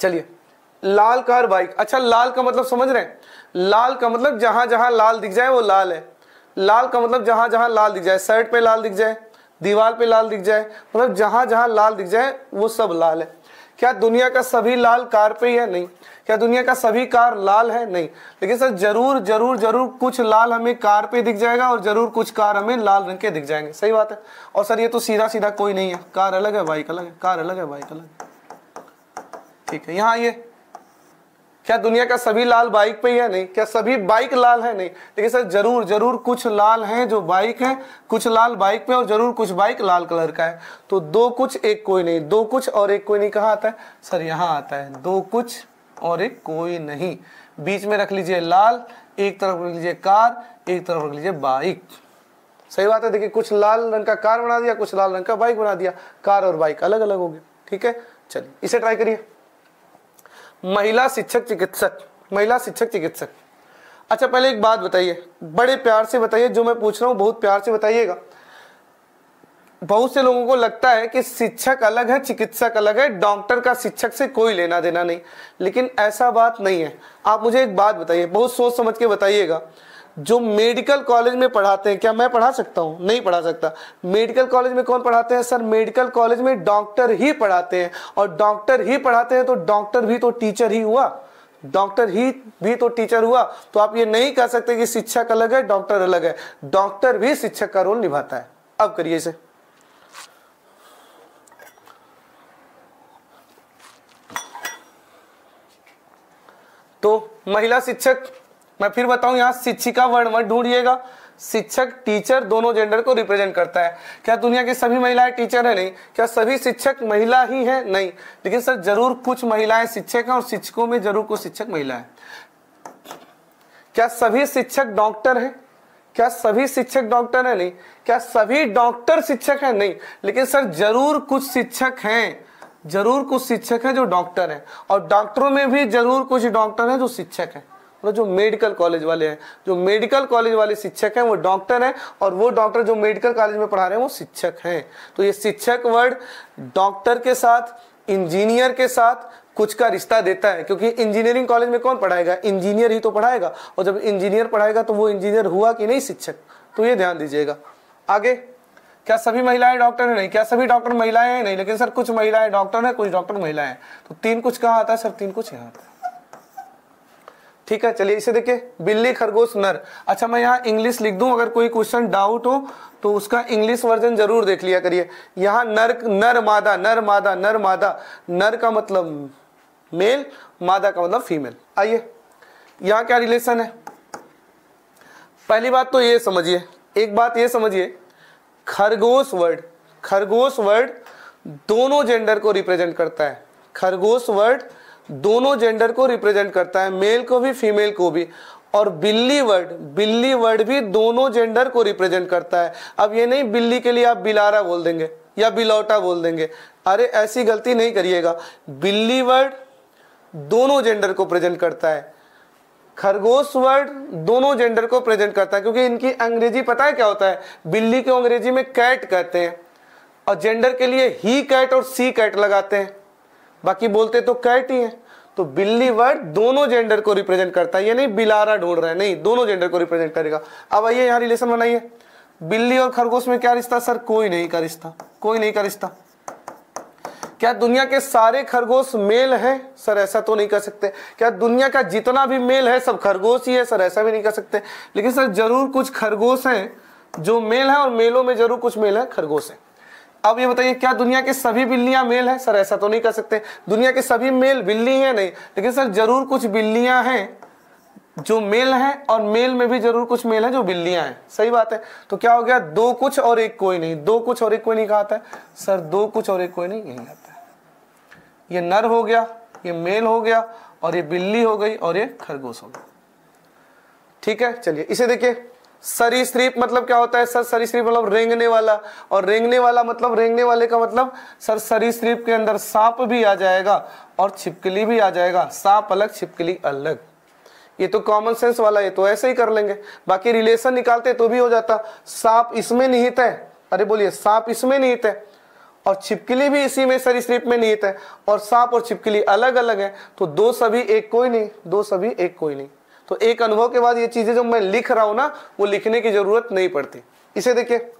चलिए लाल कार बाइक अच्छा लाल का मतलब समझ रहे हैं लाल का मतलब जहां जहां लाल दिख जाए वो लाल है लाल का मतलब जहां जहां लाल दिख जाए शर्ट पे लाल दिख जाए दीवार पे लाल दिख जाए मतलब जहां जहां लाल दिख जाए वो सब लाल है क्या दुनिया का सभी लाल कार पे ही है नहीं क्या दुनिया का सभी कार लाल है नहीं लेकिन सर जरूर जरूर जरूर कुछ लाल हमें कार पे दिख जाएगा और जरूर कुछ कार हमें लाल रंग के दिख जाएंगे सही बात है और सर ये तो सीधा सीधा कोई नहीं है कार अलग है बाइक अलग है कार अलग है बाइक अलग ठीक है यहाँ आइए क्या दुनिया का सभी लाल बाइक पे ही है नहीं क्या सभी बाइक लाल है नहीं देखिए सर जरूर जरूर कुछ लाल हैं जो बाइक है कुछ लाल बाइक पे और जरूर कुछ बाइक लाल कलर का है तो दो कुछ एक कोई नहीं दो कुछ और एक कोई नहीं कहाँ आता है सर यहाँ आता है दो कुछ और एक कोई नहीं बीच में रख लीजिए लाल एक तरफ रख लीजिए कार एक तरफ रख लीजिए बाइक सही बात है देखिए कुछ लाल रंग का कार बना दिया कुछ लाल रंग का बाइक बना दिया कार और बाइक अलग अलग हो गया ठीक है चलिए इसे ट्राई करिए महिला शिक्षक चिकित्सक महिला शिक्षक चिकित्सक अच्छा पहले एक बात बताइए बड़े प्यार से बताइए जो मैं पूछ रहा हूँ बहुत प्यार से बताइएगा बहुत से लोगों को लगता है कि शिक्षक अलग है चिकित्सक अलग है डॉक्टर का शिक्षक से कोई लेना देना नहीं लेकिन ऐसा बात नहीं है आप मुझे एक बात बताइए बहुत सोच समझ के बताइएगा जो मेडिकल कॉलेज में पढ़ाते हैं क्या मैं पढ़ा सकता हूं नहीं पढ़ा सकता मेडिकल कॉलेज में कौन पढ़ाते हैं सर मेडिकल कॉलेज में डॉक्टर ही पढ़ाते हैं और डॉक्टर ही पढ़ाते हैं तो डॉक्टर भी तो टीचर ही हुआ डॉक्टर ही भी तो टीचर हुआ तो आप ये नहीं कह सकते कि शिक्षक अलग है डॉक्टर अलग है डॉक्टर भी शिक्षक का रोल निभाता है अब करिए इसे तो महिला शिक्षक मैं फिर बताऊं यहाँ शिक्षिका वर्ण वर्ण ढूंढिएगा शिक्षक टीचर दोनों जेंडर को रिप्रेजेंट करता है क्या दुनिया की सभी महिलाएं टीचर है नहीं क्या सभी शिक्षक महिला ही है नहीं लेकिन सर जरूर कुछ महिलाएं शिक्षक हैं और शिक्षकों में जरूर कुछ शिक्षक महिला है क्या सभी शिक्षक डॉक्टर है क्या सभी शिक्षक डॉक्टर है नहीं क्या सभी डॉक्टर शिक्षक है नहीं लेकिन सर जरूर कुछ शिक्षक हैं जरूर कुछ शिक्षक हैं जो डॉक्टर हैं और डॉक्टरों में भी जरूर कुछ डॉक्टर हैं जो शिक्षक हैं और मतलब जो मेडिकल कॉलेज वाले हैं जो मेडिकल कॉलेज वाले शिक्षक हैं वो डॉक्टर हैं और वो डॉक्टर जो मेडिकल कॉलेज में पढ़ा रहे हैं वो शिक्षक हैं तो ये शिक्षक वर्ड डॉक्टर के साथ इंजीनियर के साथ कुछ का रिश्ता देता है क्योंकि इंजीनियरिंग कॉलेज में कौन पढ़ाएगा इंजीनियर ही तो पढ़ाएगा और जब इंजीनियर पढ़ाएगा तो वो इंजीनियर हुआ कि नहीं शिक्षक तो ये ध्यान दीजिएगा आगे क्या सभी महिलाएं डॉक्टर हैं नहीं क्या सभी डॉक्टर महिलाएं हैं नहीं लेकिन सर कुछ महिलाएं डॉक्टर हैं कुछ डॉक्टर महिलाएं हैं तो तीन कुछ कहाँ आता है सर तीन कुछ यहाँ आता है ठीक है चलिए इसे देखिए बिल्ली खरगोश नर अच्छा मैं यहाँ इंग्लिश लिख दूं अगर कोई क्वेश्चन डाउट हो तो उसका इंग्लिश वर्जन जरूर देख लिया करिए यहाँ नर नर मादा नर मादा नर मादा नर का मतलब मेल मादा का मतलब फीमेल आइए यहाँ क्या रिलेशन है पहली बात तो ये समझिए एक बात ये समझिए खरगोश वर्ड खरगोश वर्ड दोनों जेंडर को रिप्रेजेंट करता है खरगोश वर्ड दोनों जेंडर को रिप्रेजेंट करता है मेल को भी फीमेल को भी और बिल्ली वर्ड बिल्ली वर्ड भी दोनों जेंडर को रिप्रेजेंट करता है अब ये नहीं बिल्ली के लिए आप बिलारा बोल देंगे या बिलौटा बोल देंगे अरे ऐसी गलती नहीं करिएगा बिल्ली वर्ड दोनों जेंडर को प्रेजेंट करता है खरगोश वर्ड दोनों जेंडर को प्रेजेंट करता है क्योंकि इनकी अंग्रेजी पता है क्या होता है बिल्ली को अंग्रेजी में कैट कहते हैं और जेंडर के लिए ही कैट और सी कैट लगाते हैं बाकी बोलते तो कैट ही है तो बिल्ली वर्ड दोनों जेंडर को रिप्रेजेंट करता है ये नहीं बिलारा ढूंढ रहा है नहीं दोनों जेंडर को रिप्रेजेंट करेगा अब आइए यहाँ रिलेशन बनाइए बिल्ली और खरगोश में क्या रिश्ता सर कोई नहीं का रिश्ता कोई नहीं का रिश्ता क्या दुनिया के सारे खरगोश मेल हैं सर ऐसा तो नहीं कर सकते क्या दुनिया का जितना भी मेल है सब खरगोश ही है सर ऐसा भी नहीं कर सकते लेकिन सर जरूर कुछ खरगोश हैं जो मेल है और मेलों में जरूर कुछ मेल है खरगोश हैं अब ये बताइए क्या दुनिया की सभी बिल्लियां मेल है सर ऐसा तो नहीं कर सकते दुनिया के सभी मेल बिल्ली है नहीं लेकिन सर जरूर कुछ बिल्लियां हैं जो मेल है और मेल में भी जरूर कुछ मेल है जो बिल्लियां हैं सही बात है तो क्या हो गया दो कुछ और एक कोई नहीं दो कुछ और एक कोई नहीं कहा है सर दो कुछ और एक कोई नहीं यही आता है ये नर हो गया ये मेल हो गया और ये बिल्ली हो गई और ये खरगोश हो गया ठीक है चलिए इसे देखिए सरीसृप मतलब क्या होता है सर सरीसृप मतलब रेंगने वाला और रेंगने वाला मतलब रेंगने वाले का मतलब सर सरीसृप के अंदर सांप भी आ जाएगा और छिपकली भी आ जाएगा सांप अलग छिपकली अलग ये तो कॉमन सेंस वाला है तो ऐसे ही कर लेंगे बाकी रिलेशन निकालते तो भी हो जाता सांप इसमें निहित है अरे बोलिए सांप इसमें निहित है और छिपकली भी इसी में सरीसृप में निहित है और सांप और छिपकली अलग अलग है तो दो सभी एक कोई नहीं दो सभी एक कोई नहीं तो एक अनुभव के बाद ये चीज़ें जो मैं लिख रहा हूं ना वो लिखने की ज़रूरत नहीं पड़ती इसे देखिए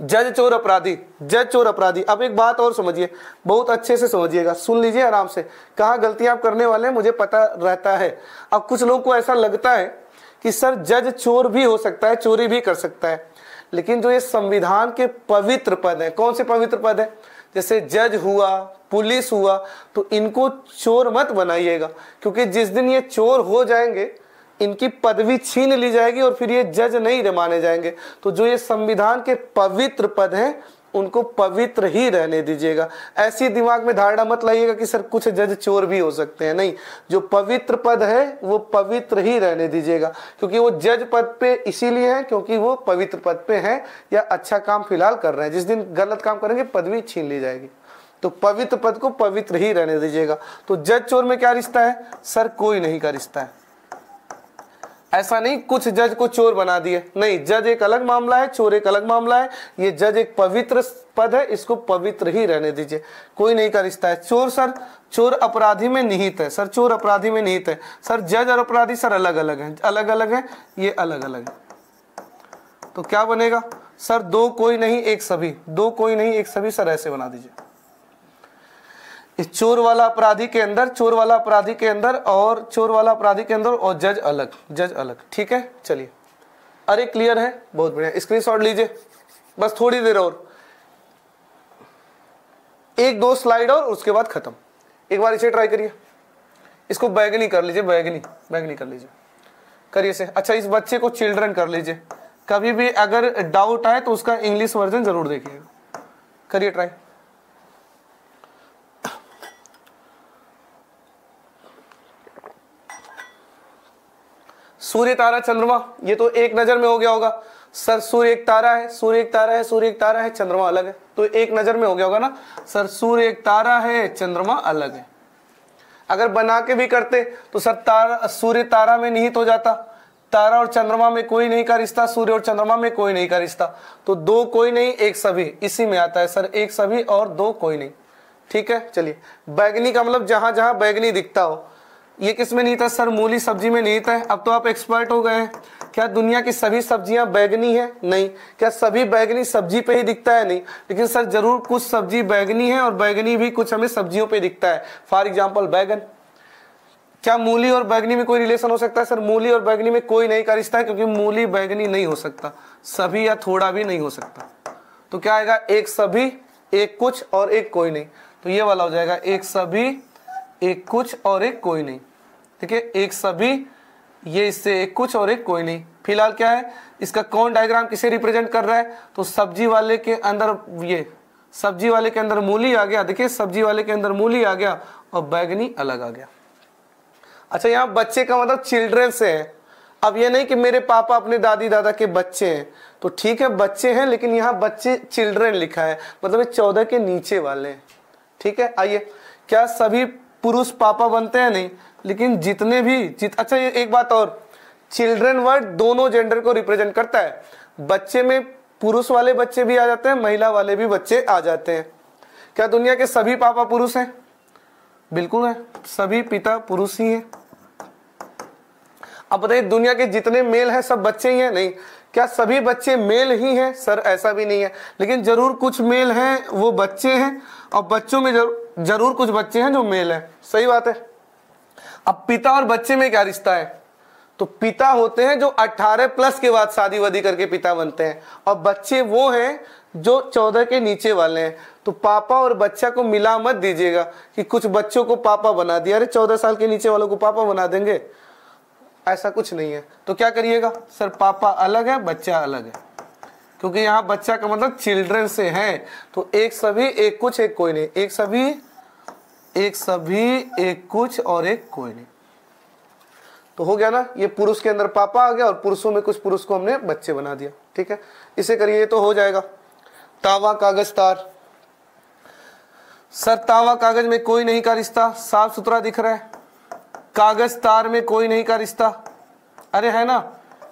जज चोर अपराधी जज चोर अपराधी अब एक बात और समझिए बहुत अच्छे से समझिएगा सुन लीजिए आराम से कहा गलतियां आप करने वाले हैं मुझे पता रहता है अब कुछ लोगों को ऐसा लगता है कि सर जज चोर भी हो सकता है चोरी भी कर सकता है लेकिन जो ये संविधान के पवित्र पद है कौन से पवित्र पद है जैसे जज हुआ पुलिस हुआ तो इनको चोर मत बनाइएगा क्योंकि जिस दिन ये चोर हो जाएंगे इनकी पदवी छीन ली जाएगी और फिर ये जज नहीं माने जाएंगे तो जो ये संविधान के पवित्र पद हैं उनको पवित्र ही रहने दीजिएगा ऐसी दिमाग में धारणा मत लाइएगा कि सर कुछ जज चोर भी हो सकते हैं नहीं जो पवित्र पद है वो पवित्र ही रहने दीजिएगा क्योंकि वो जज पद पे इसीलिए हैं क्योंकि वो पवित्र पद पे हैं या अच्छा काम फिलहाल कर रहे हैं जिस दिन गलत काम करेंगे पदवी छीन ली जाएगी तो पवित्र पद को पवित्र ही रहने दीजिएगा तो जज चोर में क्या रिश्ता है सर कोई नहीं का रिश्ता है ऐसा नहीं कुछ जज को चोर बना दिए नहीं जज एक अलग मामला है चोर एक अलग मामला है ये जज एक पवित्र पद है इसको पवित्र ही रहने दीजिए कोई नहीं का रिश्ता है चोर सर चोर अपराधी में निहित है सर चोर अपराधी में निहित है सर जज और अपराधी सर अलग अलग है अलग अलग है ये अलग अलग है तो क्या बनेगा सर दो कोई नहीं एक सभी दो कोई नहीं एक सभी सर ऐसे बना दीजिए इस चोर वाला अपराधी के अंदर चोर वाला अपराधी के अंदर और चोर वाला अपराधी के अंदर और जज अलग जज अलग ठीक है चलिए अरे क्लियर है बहुत बढ़िया स्क्रीनशॉट लीजिए बस थोड़ी देर और एक दो स्लाइड और उसके बाद खत्म एक बार इसे ट्राई करिए इसको बैगनी कर लीजिए बैगनी बैगनी कर लीजिए करिए से अच्छा इस बच्चे को चिल्ड्रन कर लीजिए कभी भी अगर डाउट आए तो उसका इंग्लिश वर्जन जरूर देखिएगा करिए ट्राई सूर्य तारा चंद्रमा ये तो एक नजर में हो गया होगा सर सूर्य एक तारा है सूर्य एक तारा है सूर्य एक तारा है चंद्रमा अलग है तो एक नजर में हो गया होगा ना सर सूर्य एक तारा है चंद्रमा अलग है अगर बना के भी करते तो सर तारा सूर्य तारा में निहित हो जाता तारा और चंद्रमा में कोई नहीं का रिश्ता सूर्य और चंद्रमा में कोई नहीं का रिश्ता तो दो कोई नहीं एक सभी इसी में आता है सर एक सभी और दो कोई नहीं ठीक है चलिए बैगनी का मतलब जहां जहां बैगनी दिखता हो ये किस में नहीं था सर मूली सब्जी में नहीं था अब तो आप एक्सपर्ट हो गए क्या दुनिया की सभी सब्जियां बैगनी है नहीं क्या सभी बैगनी सब्जी पे ही दिखता है नहीं लेकिन सर जरूर कुछ सब्जी बैगनी है और बैगनी भी कुछ हमें सब्जियों पे दिखता है फॉर एग्जाम्पल बैगन क्या मूली और बैगनी में कोई रिलेशन हो सकता है सर मूली और बैगनी में कोई नहीं का रिश्ता है क्योंकि मूली बैगनी नहीं हो सकता सभी या थोड़ा भी नहीं हो सकता तो क्या आएगा एक सभी एक कुछ और एक कोई नहीं तो ये वाला हो जाएगा एक सभी एक कुछ और एक कोई नहीं ठीक है एक सभी ये इससे एक कुछ और एक कोई नहीं फिलहाल क्या है इसका कौन डायग्राम किसे रिप्रेजेंट कर रहा है तो सब्जी वाले के अंदर ये सब्जी वाले के अंदर मूली आ गया देखिए सब्जी वाले के अंदर मूली आ गया और बैगनी अलग आ गया अच्छा यहाँ बच्चे का मतलब चिल्ड्रन से है अब ये नहीं कि मेरे पापा अपने दादी दादा के बच्चे हैं तो ठीक है बच्चे हैं लेकिन यहाँ बच्चे चिल्ड्रन लिखा है मतलब चौदह के नीचे वाले हैं ठीक है आइए क्या सभी पुरुष पापा बनते हैं नहीं लेकिन जितने भी जित अच्छा ये एक बात और चिल्ड्रन वर्ड दोनों जेंडर को रिप्रेजेंट करता है बच्चे में पुरुष वाले बच्चे भी आ जाते हैं महिला वाले भी बच्चे आ जाते हैं क्या दुनिया के सभी पापा पुरुष हैं बिल्कुल है सभी पिता पुरुष ही हैं अब बताइए दुनिया के जितने मेल हैं सब बच्चे ही हैं नहीं क्या सभी बच्चे मेल ही हैं सर ऐसा भी नहीं है लेकिन जरूर कुछ मेल हैं वो बच्चे हैं और बच्चों में जरूर जरूर कुछ बच्चे हैं जो मेल है सही बात है अब पिता और बच्चे में क्या रिश्ता है तो पिता होते हैं जो 18 प्लस के बाद शादी वादी करके पिता बनते हैं और बच्चे वो हैं जो 14 के नीचे वाले हैं तो पापा और बच्चा को मिला मत दीजिएगा कि कुछ बच्चों को पापा बना दिया अरे 14 साल के नीचे वालों को पापा बना देंगे ऐसा कुछ नहीं है तो क्या करिएगा सर पापा अलग है बच्चा अलग है क्योंकि यहाँ बच्चा का मतलब चिल्ड्रन से है तो एक सभी एक कुछ एक कोई नहीं एक सभी एक सभी एक कुछ और एक कोई नहीं तो हो गया ना ये पुरुष के अंदर पापा आ गया और पुरुषों में कुछ पुरुष को हमने बच्चे बना दिया ठीक है इसे करिए तो हो जाएगा तावा कागज तार सर तावा कागज में कोई नहीं का रिश्ता साफ सुथरा दिख रहा है कागज तार में कोई नहीं का रिश्ता अरे है ना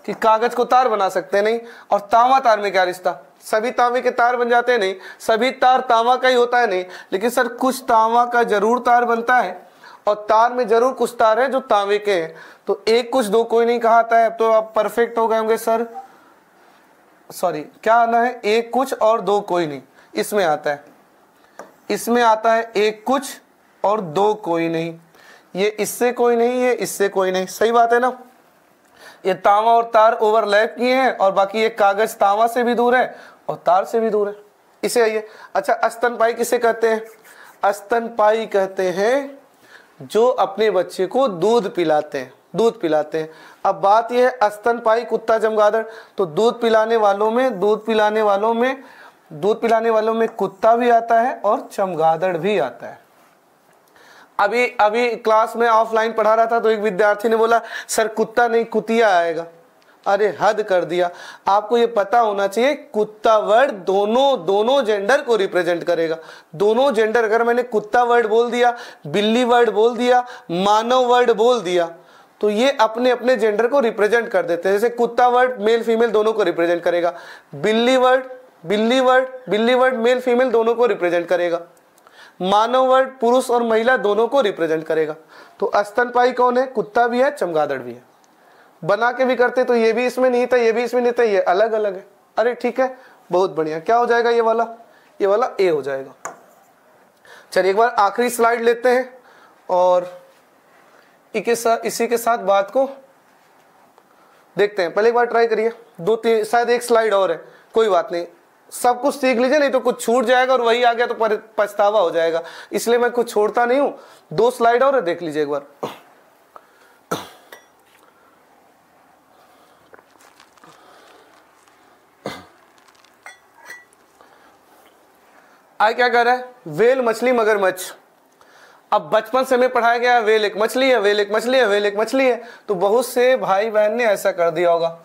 कि कागज को तार बना सकते नहीं और तांवा तार में क्या रिश्ता सभी तांबे के तार बन जाते नहीं सभी तार तावा का ही होता है नहीं लेकिन सर कुछ तांवा का जरूर तार बनता है और तार में जरूर कुछ तार है जो तांबे के हैं तो एक कुछ दो कोई नहीं कहा आता है तो आप परफेक्ट हो गए होंगे सर सॉरी क्या आना है एक कुछ और दो कोई नहीं इसमें आता है इसमें आता है एक कुछ और दो कोई नहीं ये इससे कोई नहीं ये इससे कोई नहीं सही बात है ना ये तावा और तार ओवरलैप किए हैं और बाकी ये कागज तावा से भी दूर है और तार से भी दूर है इसे आइए अच्छा अस्तन पाई किसे कहते हैं अस्तन पाई कहते हैं जो अपने बच्चे को दूध पिलाते हैं दूध पिलाते हैं अब बात यह है अस्तन पाई कुत्ता जमगादड़ तो दूध पिलाने वालों में दूध पिलाने वालों में दूध पिलाने वालों में कुत्ता भी आता है और चमगादड़ भी आता है अभी अभी क्लास में ऑफलाइन पढ़ा रहा था तो एक विद्यार्थी ने बोला सर कुत्ता नहीं कुतिया आएगा अरे हद कर दिया आपको ये पता होना चाहिए कुत्ता वर्ड दोनों दोनों जेंडर को रिप्रेजेंट करेगा दोनों जेंडर अगर मैंने कुत्ता वर्ड बोल दिया बिल्ली वर्ड बोल दिया मानव वर्ड बोल दिया तो ये अपने अपने जेंडर को रिप्रेजेंट कर देते हैं जैसे कुत्ता वर्ड मेल फीमेल दोनों को रिप्रेजेंट करेगा बिल्ली वर्ड बिल्ली वर्ड बिल्ली वर्ड मेल फीमेल दोनों को रिप्रेजेंट करेगा मानव वर्ड पुरुष और महिला दोनों को रिप्रेजेंट करेगा तो पाई कौन है कुत्ता भी है चमगादड़ भी है बना के भी करते तो ये भी इसमें नहीं था ये भी इसमें नहीं था ये अलग अलग है अरे ठीक है बहुत बढ़िया क्या हो जाएगा ये वाला ये वाला ए हो जाएगा चलिए एक बार आखिरी स्लाइड लेते हैं और इसी के साथ बात को देखते हैं पहले एक बार ट्राई करिए दो तीन शायद एक स्लाइड और है कोई बात नहीं सब कुछ सीख लीजिए नहीं तो कुछ छूट जाएगा और वही आ गया तो पछतावा हो जाएगा इसलिए मैं कुछ छोड़ता नहीं हूँ दो स्लाइड और देख लीजिए एक बार आई क्या कर रहा है वेल मछली मगर मच्छ अब बचपन से हमें पढ़ाया गया वेल एक मछली है वेल एक मछली है वेल एक मछली है तो बहुत से भाई बहन ने ऐसा कर दिया होगा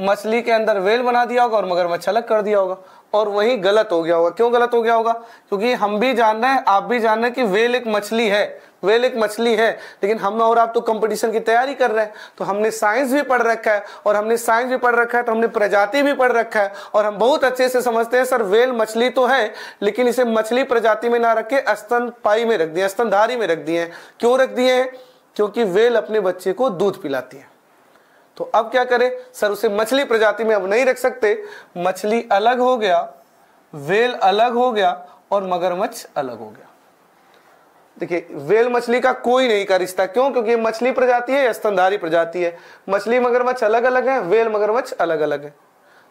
मछली के अंदर वेल बना दिया होगा और मगर मच्छ अलग कर दिया होगा और वही गलत हो गया होगा क्यों गलत हो गया होगा क्योंकि हम भी जान रहे हैं आप भी जान रहे हैं कि वेल एक मछली है वेल एक मछली है लेकिन हम और आप तो कंपटीशन की तैयारी कर रहे हैं तो हमने साइंस भी पढ़ रखा है और हमने साइंस भी पढ़ रखा है तो हमने प्रजाति भी पढ़ रखा है और हम बहुत अच्छे से समझते हैं सर वेल मछली तो है लेकिन इसे मछली प्रजाति में ना रख के पाई में रख दिए स्तनधारी में रख दिए क्यों रख दिए हैं क्योंकि वेल अपने बच्चे को दूध पिलाती है तो अब क्या करें सर उसे मछली प्रजाति में अब नहीं रख सकते मछली अलग हो गया वेल अलग हो गया और मगरमच्छ अलग हो गया देखिए वेल मछली का कोई नहीं का रिश्ता क्यों क्योंकि मछली प्रजाति है स्तनधारी प्रजाति है मछली मगरमच्छ अलग अलग है वेल मगरमच्छ अलग अलग है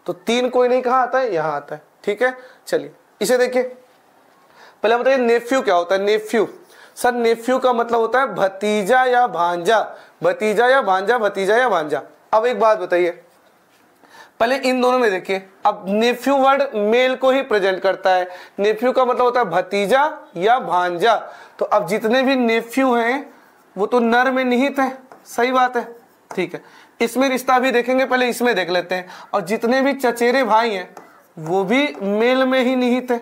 तो तीन कोई नहीं कहा आता है यहां आता है ठीक है चलिए इसे देखिए पहले बताइए नेफ्यू क्या होता है नेफ्यू सर नेफ्यू का मतलब होता है भतीजा या भांजा भतीजा या भांजा भतीजा या भांजा अब एक बात बताइए पहले इन दोनों में देखिए अब नेफ्यू वर्ड मेल को ही प्रेजेंट करता है नेफ्यू का मतलब होता है भतीजा या भांजा तो अब जितने भी नेफ्यू हैं वो तो नर में निहित है सही बात है ठीक है इसमें रिश्ता भी देखेंगे पहले इसमें देख लेते हैं और जितने भी चचेरे भाई हैं वो भी मेल में ही निहित है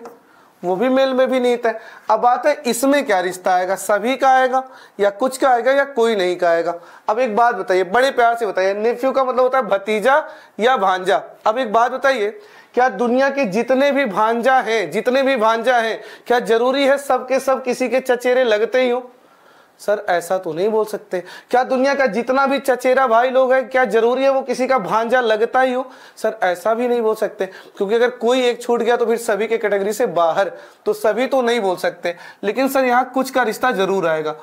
वो भी मेल में भी निहित है अब बात है इसमें क्या रिश्ता आएगा सभी का आएगा या कुछ का आएगा या कोई नहीं का आएगा अब एक बात बताइए बड़े प्यार से बताइए नेफ्यू का मतलब होता है भतीजा या भांजा अब एक बात बताइए क्या दुनिया के जितने भी भांजा हैं जितने भी भांजा हैं क्या जरूरी है सबके सब किसी के चचेरे लगते ही हो सर ऐसा तो नहीं बोल सकते क्या दुनिया का जितना भी चचेरा भाई लोग है क्या जरूरी है वो किसी का भांजा लगता ही हो सर ऐसा भी नहीं बोल सकते क्योंकि अगर कोई एक छूट गया तो फिर सभी के कैटेगरी से बाहर तो सभी तो नहीं बोल सकते लेकिन सर यहाँ कुछ का रिश्ता जरूर आएगा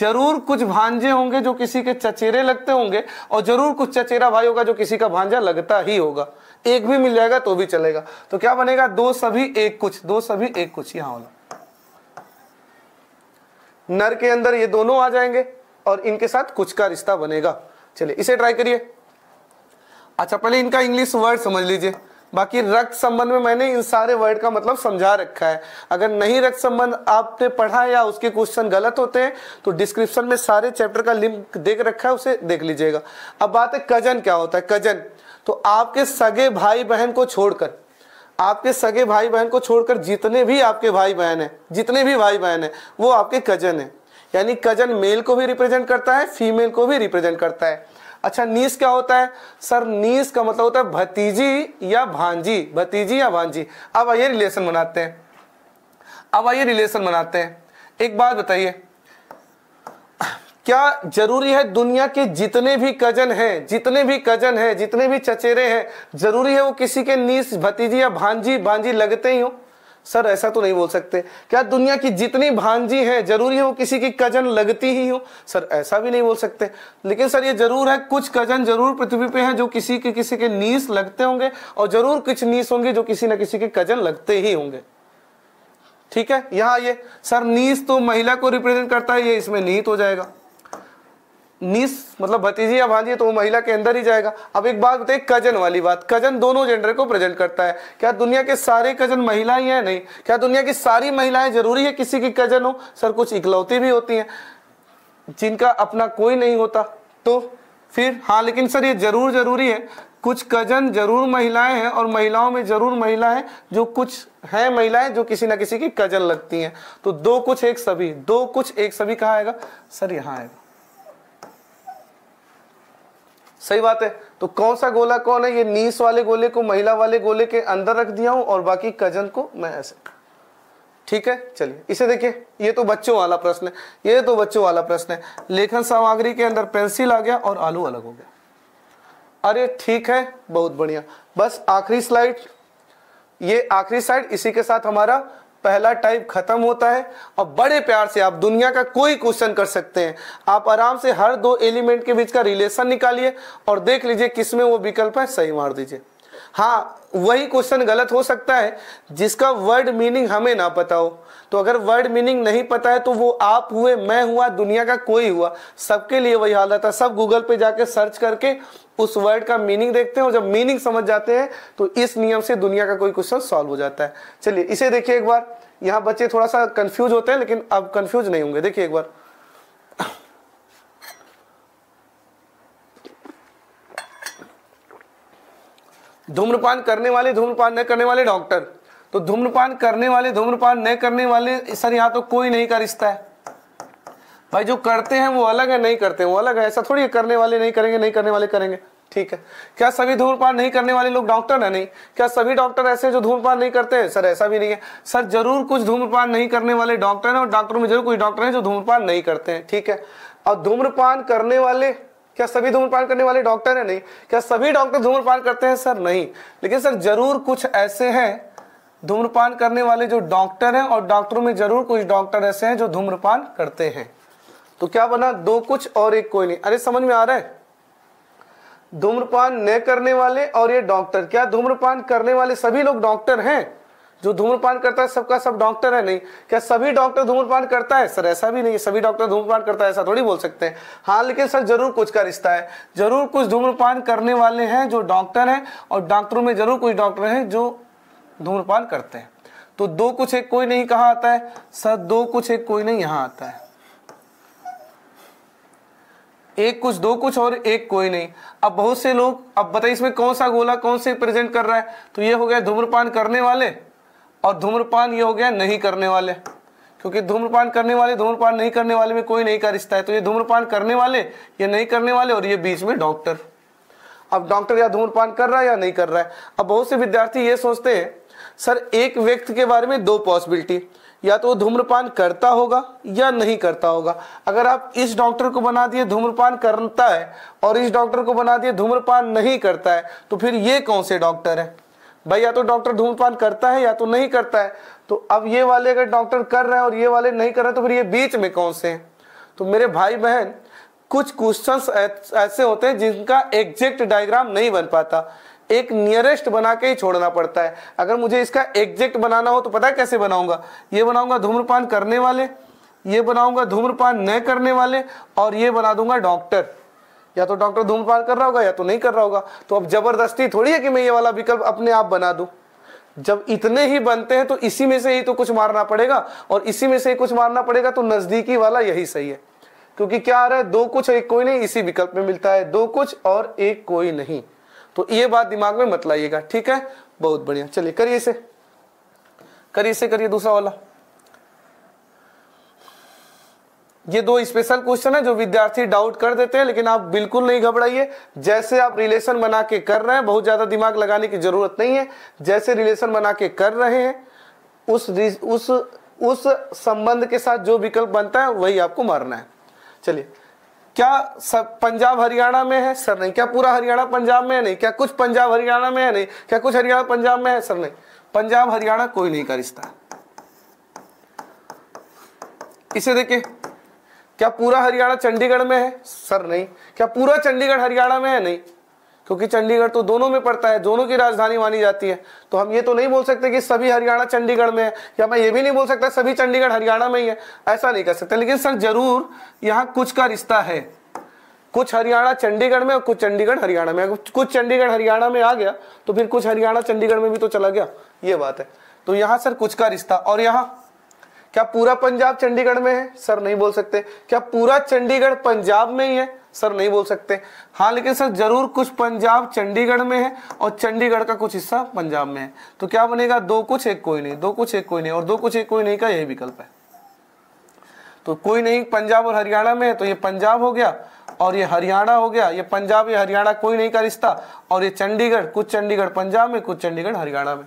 जरूर कुछ भांजे होंगे जो किसी के चचेरे लगते होंगे और जरूर कुछ चचेरा भाई होगा जो किसी का भांजा लगता ही होगा एक भी मिल जाएगा तो भी चलेगा तो क्या बनेगा दो सभी एक कुछ दो सभी एक कुछ यहाँ वाला नर के अंदर ये दोनों आ जाएंगे और इनके साथ कुछ का रिश्ता बनेगा चलिए इसे ट्राई करिए अच्छा पहले इनका इंग्लिश वर्ड समझ लीजिए बाकी रक्त संबंध में मैंने इन सारे वर्ड का मतलब समझा रखा है अगर नहीं रक्त संबंध आपने पढ़ा या उसके क्वेश्चन गलत होते हैं तो डिस्क्रिप्शन में सारे चैप्टर का लिंक देख रखा है उसे देख लीजिएगा अब बात है कजन क्या होता है कजन तो आपके सगे भाई बहन को छोड़कर आपके सगे भाई बहन को छोड़कर जितने भी आपके भाई बहन हैं जितने भी भाई बहन हैं वो आपके कजन हैं यानी कजन मेल को भी रिप्रेजेंट करता है फीमेल को भी रिप्रेजेंट करता है अच्छा नीस क्या होता है सर नीस का मतलब होता है भतीजी या भांजी भतीजी या भांजी अब आइए रिलेशन बनाते हैं अब आइए रिलेशन बनाते हैं एक बात बताइए क्या जरूरी है दुनिया के जितने भी कजन हैं जितने भी कजन हैं जितने भी चचेरे हैं जरूरी है वो किसी के नीस भतीजी या भांजी भांजी लगते ही हो सर ऐसा तो नहीं बोल सकते क्या दुनिया की जितनी भांजी हैं जरूरी है वो किसी की कजन लगती ही हो सर ऐसा भी नहीं बोल सकते लेकिन सर ये जरूर है कुछ कजन जरूर पृथ्वी पे हैं जो किसी के किसी के नीस लगते होंगे और जरूर कुछ नीस होंगे जो किसी ना किसी के कजन लगते ही होंगे ठीक है यहाँ ये सर नीस तो महिला को रिप्रेजेंट करता है ये इसमें नीत हो जाएगा नीस मतलब भतीजी या भांजी तो वो महिला के अंदर ही जाएगा अब एक बात बताइए कजन वाली बात कजन दोनों जेंडर को प्रेजेंट करता है क्या दुनिया के सारे कजन महिलाएं हैं नहीं क्या दुनिया की सारी महिलाएं जरूरी है किसी की कजन हो सर कुछ इकलौती भी होती हैं जिनका अपना कोई नहीं होता तो फिर हाँ लेकिन सर ये जरूर जरूरी है कुछ कजन जरूर महिलाएं हैं और महिलाओं में जरूर महिलाएं जो कुछ हैं महिलाएं जो किसी ना किसी की कजन लगती हैं तो दो कुछ एक सभी दो कुछ एक सभी कहाँ आएगा सर यहाँ आएगा सही बात है तो कौन सा गोला कौन है ये नीस वाले गोले को महिला वाले गोले के अंदर रख दिया हूं और बाकी कजन को मैं ऐसे ठीक है चलिए इसे देखिए ये तो बच्चों वाला प्रश्न है ये तो बच्चों वाला प्रश्न है लेखन सामग्री के अंदर पेंसिल आ गया और आलू अलग हो गया अरे ठीक है बहुत बढ़िया बस आखिरी स्लाइड ये आखिरी स्लाइड इसी के साथ हमारा पहला टाइप खत्म होता है और बड़े प्यार से आप दुनिया का कोई क्वेश्चन कर सकते हैं आप आराम से हर दो एलिमेंट के बीच का रिलेशन निकालिए और देख लीजिए किसमें वो विकल्प है सही मार दीजिए हाँ वही क्वेश्चन गलत हो सकता है जिसका वर्ड मीनिंग हमें ना पता हो तो अगर वर्ड मीनिंग नहीं पता है तो वो आप हुए मैं हुआ दुनिया का कोई हुआ सबके लिए वही हालत है सब गूगल पे जाके सर्च करके उस वर्ड का मीनिंग देखते हैं और जब मीनिंग समझ जाते हैं तो इस नियम से दुनिया का कोई क्वेश्चन सॉल्व हो जाता है चलिए इसे देखिए एक बार यहां बच्चे थोड़ा सा कंफ्यूज होते हैं लेकिन अब कंफ्यूज नहीं होंगे देखिए एक बार धूम्रपान करने वाले धूम्रपान न करने वाले डॉक्टर तो धूम्रपान करने वाले धूम्रपान न करने वाले सर यहां तो कोई नहीं का रिश्ता है भाई जो करते हैं वो अलग है नहीं करते हैं वो अलग है ऐसा थोड़ी करने वाले नहीं करेंगे नहीं करने वाले करेंगे ठीक है क्या सभी धूम्रपान नहीं करने वाले लोग डॉक्टर है नहीं क्या सभी डॉक्टर ऐसे जो धूम्रपान नहीं करते हैं सर ऐसा भी नहीं है सर जरूर कुछ धूम्रपान नहीं करने वाले डॉक्टर हैं और डॉक्टर में जरूर कुछ डॉक्टर हैं जो धूम्रपान नहीं करते हैं ठीक है और धूम्रपान करने वाले क्या सभी धूम्रपान करने वाले डॉक्टर हैं नहीं क्या सभी डॉक्टर धूम्रपान करते हैं सर नहीं लेकिन सर जरूर कुछ ऐसे हैं धूम्रपान करने वाले जो डॉक्टर हैं और डॉक्टरों में जरूर कुछ डॉक्टर ऐसे हैं जो धूम्रपान करते हैं तो क्या बना दो कुछ और एक कोई नहीं अरे समझ में आ रहा है धूम्रपान न करने वाले और ये डॉक्टर क्या धूम्रपान करने वाले सभी लोग डॉक्टर हैं जो धूम्रपान करता है सबका सब डॉक्टर है नहीं क्या सभी डॉक्टर धूम्रपान करता है सर ऐसा भी नहीं सभी डॉक्टर धूम्रपान करता है ऐसा थोड़ी बोल सकते हैं हाँ लेकिन सर जरूर कुछ का रिश्ता है जरूर कुछ धूम्रपान करने वाले हैं जो डॉक्टर हैं और डॉक्टरों में जरूर कुछ डॉक्टर हैं जो धूम्रपान करते हैं तो दो कुछ एक कोई नहीं कहाँ आता है सर दो कुछ एक कोई नहीं यहाँ आता है एक कुछ दो कुछ और एक कोई नहीं अब बहुत से लोग अब बताइए इसमें कौन सा गोला कौन से प्रेजेंट कर रहा है तो ये हो गया धूम्रपान करने वाले और धूम्रपान ये हो गया नहीं करने वाले क्योंकि धूम्रपान करने वाले धूम्रपान नहीं करने वाले में कोई नहीं का रिश्ता है तो ये धूम्रपान करने वाले ये नहीं करने वाले और ये बीच में डॉक्टर अब डॉक्टर या धूम्रपान कर रहा है या नहीं कर रहा है अब बहुत से विद्यार्थी ये सोचते हैं सर एक व्यक्ति के बारे में दो पॉसिबिलिटी या तो वो धूम्रपान करता होगा या नहीं करता होगा अगर आप इस डॉक्टर को बना दिए धूम्रपान करता है और इस डॉक्टर को बना दिए धूम्रपान नहीं करता है तो फिर ये कौन से डॉक्टर है भाई या तो डॉक्टर धूम्रपान करता है या तो नहीं करता है तो अब ये वाले अगर डॉक्टर कर रहे हैं और ये वाले नहीं कर रहे तो फिर ये बीच में कौन से हैं तो मेरे भाई बहन कुछ क्वेश्चंस ऐसे होते हैं जिनका एग्जैक्ट डायग्राम नहीं बन पाता एक नियरेस्ट बना के ही छोड़ना पड़ता है अगर मुझे इसका एग्जेक्ट बनाना हो तो पता है कैसे बनाऊंगा ये बनाऊंगा धूम्रपान करने वाले ये बनाऊंगा धूम्रपान न करने वाले और ये बना दूंगा डॉक्टर या तो डॉक्टर धूम्रपान कर रहा होगा या तो नहीं कर रहा होगा तो अब जबरदस्ती थोड़ी है कि मैं ये वाला विकल्प अपने आप बना दूं जब इतने ही बनते हैं तो इसी में से ही तो कुछ मारना पड़ेगा और इसी में से ही कुछ मारना पड़ेगा तो नजदीकी वाला यही सही है क्योंकि क्या आ रहा है दो कुछ एक कोई नहीं इसी विकल्प में मिलता है दो कुछ और एक कोई नहीं तो ये बात दिमाग में मत लाइएगा ठीक है बहुत बढ़िया चलिए करिए इसे करिए इसे करिए दूसरा वाला ये दो स्पेशल क्वेश्चन है जो विद्यार्थी डाउट कर देते हैं लेकिन आप बिल्कुल नहीं घबराइए जैसे आप रिलेशन बना के कर रहे हैं बहुत ज्यादा दिमाग लगाने की जरूरत नहीं है जैसे रिलेशन बना के कर रहे हैं उस उस उस संबंध के साथ जो विकल्प बनता है वही आपको मारना है चलिए क्या सब पंजाब हरियाणा में है सर नहीं क्या पूरा हरियाणा पंजाब में है नहीं क्या कुछ पंजाब हरियाणा में है नहीं क्या कुछ हरियाणा पंजाब में है सर नहीं पंजाब हरियाणा कोई नहीं का रिश्ता इसे देखिए क्या पूरा हरियाणा चंडीगढ़ में है सर नहीं क्या पूरा चंडीगढ़ हरियाणा में है नहीं क्योंकि चंडीगढ़ तो दोनों में पड़ता है दोनों की राजधानी मानी जाती है तो हम ये तो नहीं बोल सकते कि सभी हरियाणा चंडीगढ़ में है या मैं ये भी नहीं बोल सकता सभी चंडीगढ़ हरियाणा में ही है ऐसा नहीं कर सकते लेकिन सर जरूर यहाँ कुछ का रिश्ता है कुछ हरियाणा चंडीगढ़ में और कुछ चंडीगढ़ हरियाणा में कुछ चंडीगढ़ हरियाणा में आ गया तो फिर कुछ हरियाणा चंडीगढ़ में भी तो चला गया ये बात है तो यहाँ सर कुछ का रिश्ता और यहाँ क्या पूरा पंजाब चंडीगढ़ में है सर नहीं बोल सकते क्या पूरा चंडीगढ़ पंजाब में ही है सर नहीं बोल सकते हाँ लेकिन सर जरूर कुछ पंजाब चंडीगढ़ में है और चंडीगढ़ का कुछ हिस्सा पंजाब में है तो क्या बनेगा दो कुछ एक कोई नहीं दो कुछ एक कोई नहीं और दो कुछ एक कोई नहीं का यही विकल्प है तो कोई नहीं पंजाब और हरियाणा में है तो ये पंजाब हो गया और ये हरियाणा हो गया ये पंजाब या हरियाणा कोई नहीं का रिश्ता और ये चंडीगढ़ कुछ चंडीगढ़ पंजाब में कुछ चंडीगढ़ हरियाणा में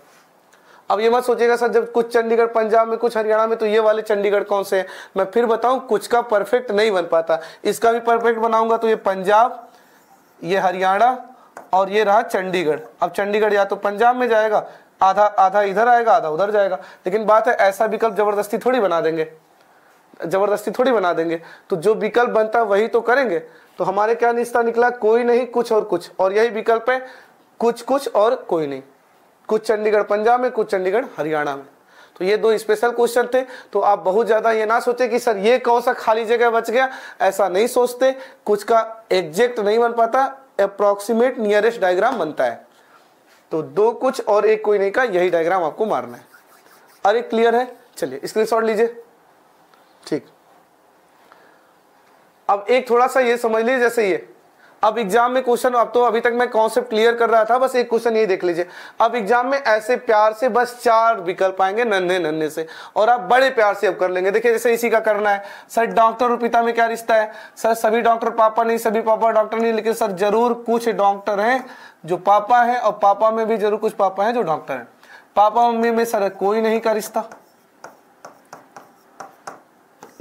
अब ये मत सोचिएगा सर जब कुछ चंडीगढ़ पंजाब में कुछ हरियाणा में तो ये वाले चंडीगढ़ कौन से हैं मैं फिर बताऊं कुछ का परफेक्ट नहीं बन पाता इसका भी परफेक्ट बनाऊंगा तो ये पंजाब ये हरियाणा और ये रहा चंडीगढ़ अब चंडीगढ़ या तो पंजाब में जाएगा आधा आधा इधर आएगा आधा उधर जाएगा लेकिन बात है ऐसा विकल्प जबरदस्ती थोड़ी बना देंगे जबरदस्ती थोड़ी बना देंगे तो जो विकल्प बनता है वही तो करेंगे तो हमारे क्या निश्चा निकला कोई नहीं कुछ और कुछ और यही विकल्प है कुछ कुछ और कोई नहीं कुछ चंडीगढ़ पंजाब में कुछ चंडीगढ़ हरियाणा में तो ये दो स्पेशल क्वेश्चन थे तो आप बहुत ज़्यादा ये ना सोचे कि सर ये कौन सा खाली जगह बच गया ऐसा नहीं सोचते कुछ का एग्जेक्ट नहीं बन पाता अप्रोक्सीमेट नियरेस्ट डायग्राम बनता है तो दो कुछ और एक कोई नहीं का यही डायग्राम आपको मारना है अरे क्लियर है चलिए स्क्रीनशॉट लीजिए ठीक अब एक थोड़ा सा ये समझ लीजिए जैसे ये अब एग्जाम में क्वेश्चन अब तो अभी तक मैं कॉन्सेप्ट क्लियर कर रहा था बस एक क्वेश्चन ये देख लीजिए अब एग्जाम में ऐसे प्यार से बस चार विकल्प आएंगे नन्हे नन्हे से और आप बड़े प्यार से अब कर लेंगे देखिए जैसे इसी का करना है सर डॉक्टर और पिता में क्या रिश्ता है सर सभी डॉक्टर पापा नहीं सभी पापा डॉक्टर नहीं लेकिन सर जरूर कुछ डॉक्टर हैं जो पापा हैं और पापा में भी जरूर कुछ पापा हैं जो डॉक्टर हैं पापा मम्मी में सर कोई नहीं का रिश्ता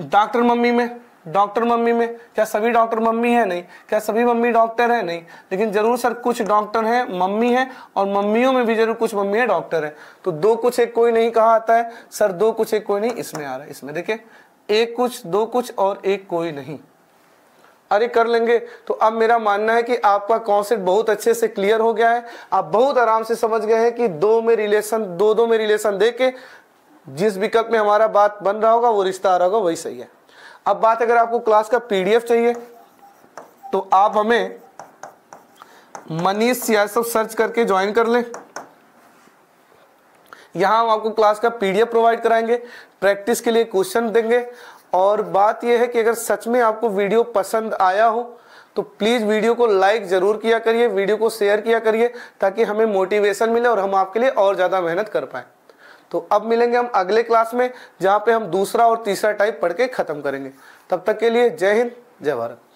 डॉक्टर मम्मी में डॉक्टर मम्मी में क्या सभी डॉक्टर मम्मी है नहीं क्या सभी मम्मी डॉक्टर है नहीं लेकिन जरूर सर कुछ डॉक्टर हैं मम्मी है और मम्मियों में भी जरूर कुछ मम्मी है डॉक्टर है तो दो कुछ एक कोई नहीं कहा आता है सर दो कुछ एक कोई नहीं इसमें आ रहा है इसमें देखिए एक कुछ दो कुछ और एक कोई नहीं अरे कर लेंगे तो अब मेरा मानना है कि आपका कॉन्सेप्ट बहुत अच्छे से क्लियर हो गया है आप बहुत आराम से समझ गए हैं कि दो में रिलेशन दो दो में रिलेशन दे के जिस विकल्प में हमारा बात बन रहा होगा वो रिश्ता आ रहा होगा वही सही है अब बात अगर आपको क्लास का पीडीएफ चाहिए तो आप हमें मनीष सियासव सर्च करके ज्वाइन कर लें यहां हम आपको क्लास का पीडीएफ प्रोवाइड कराएंगे प्रैक्टिस के लिए क्वेश्चन देंगे और बात यह है कि अगर सच में आपको वीडियो पसंद आया हो तो प्लीज़ वीडियो को लाइक ज़रूर किया करिए वीडियो को शेयर किया करिए ताकि हमें मोटिवेशन मिले और हम आपके लिए और ज़्यादा मेहनत कर पाए तो अब मिलेंगे हम अगले क्लास में जहाँ पे हम दूसरा और तीसरा टाइप पढ़ के ख़त्म करेंगे तब तक के लिए जय हिंद जय भारत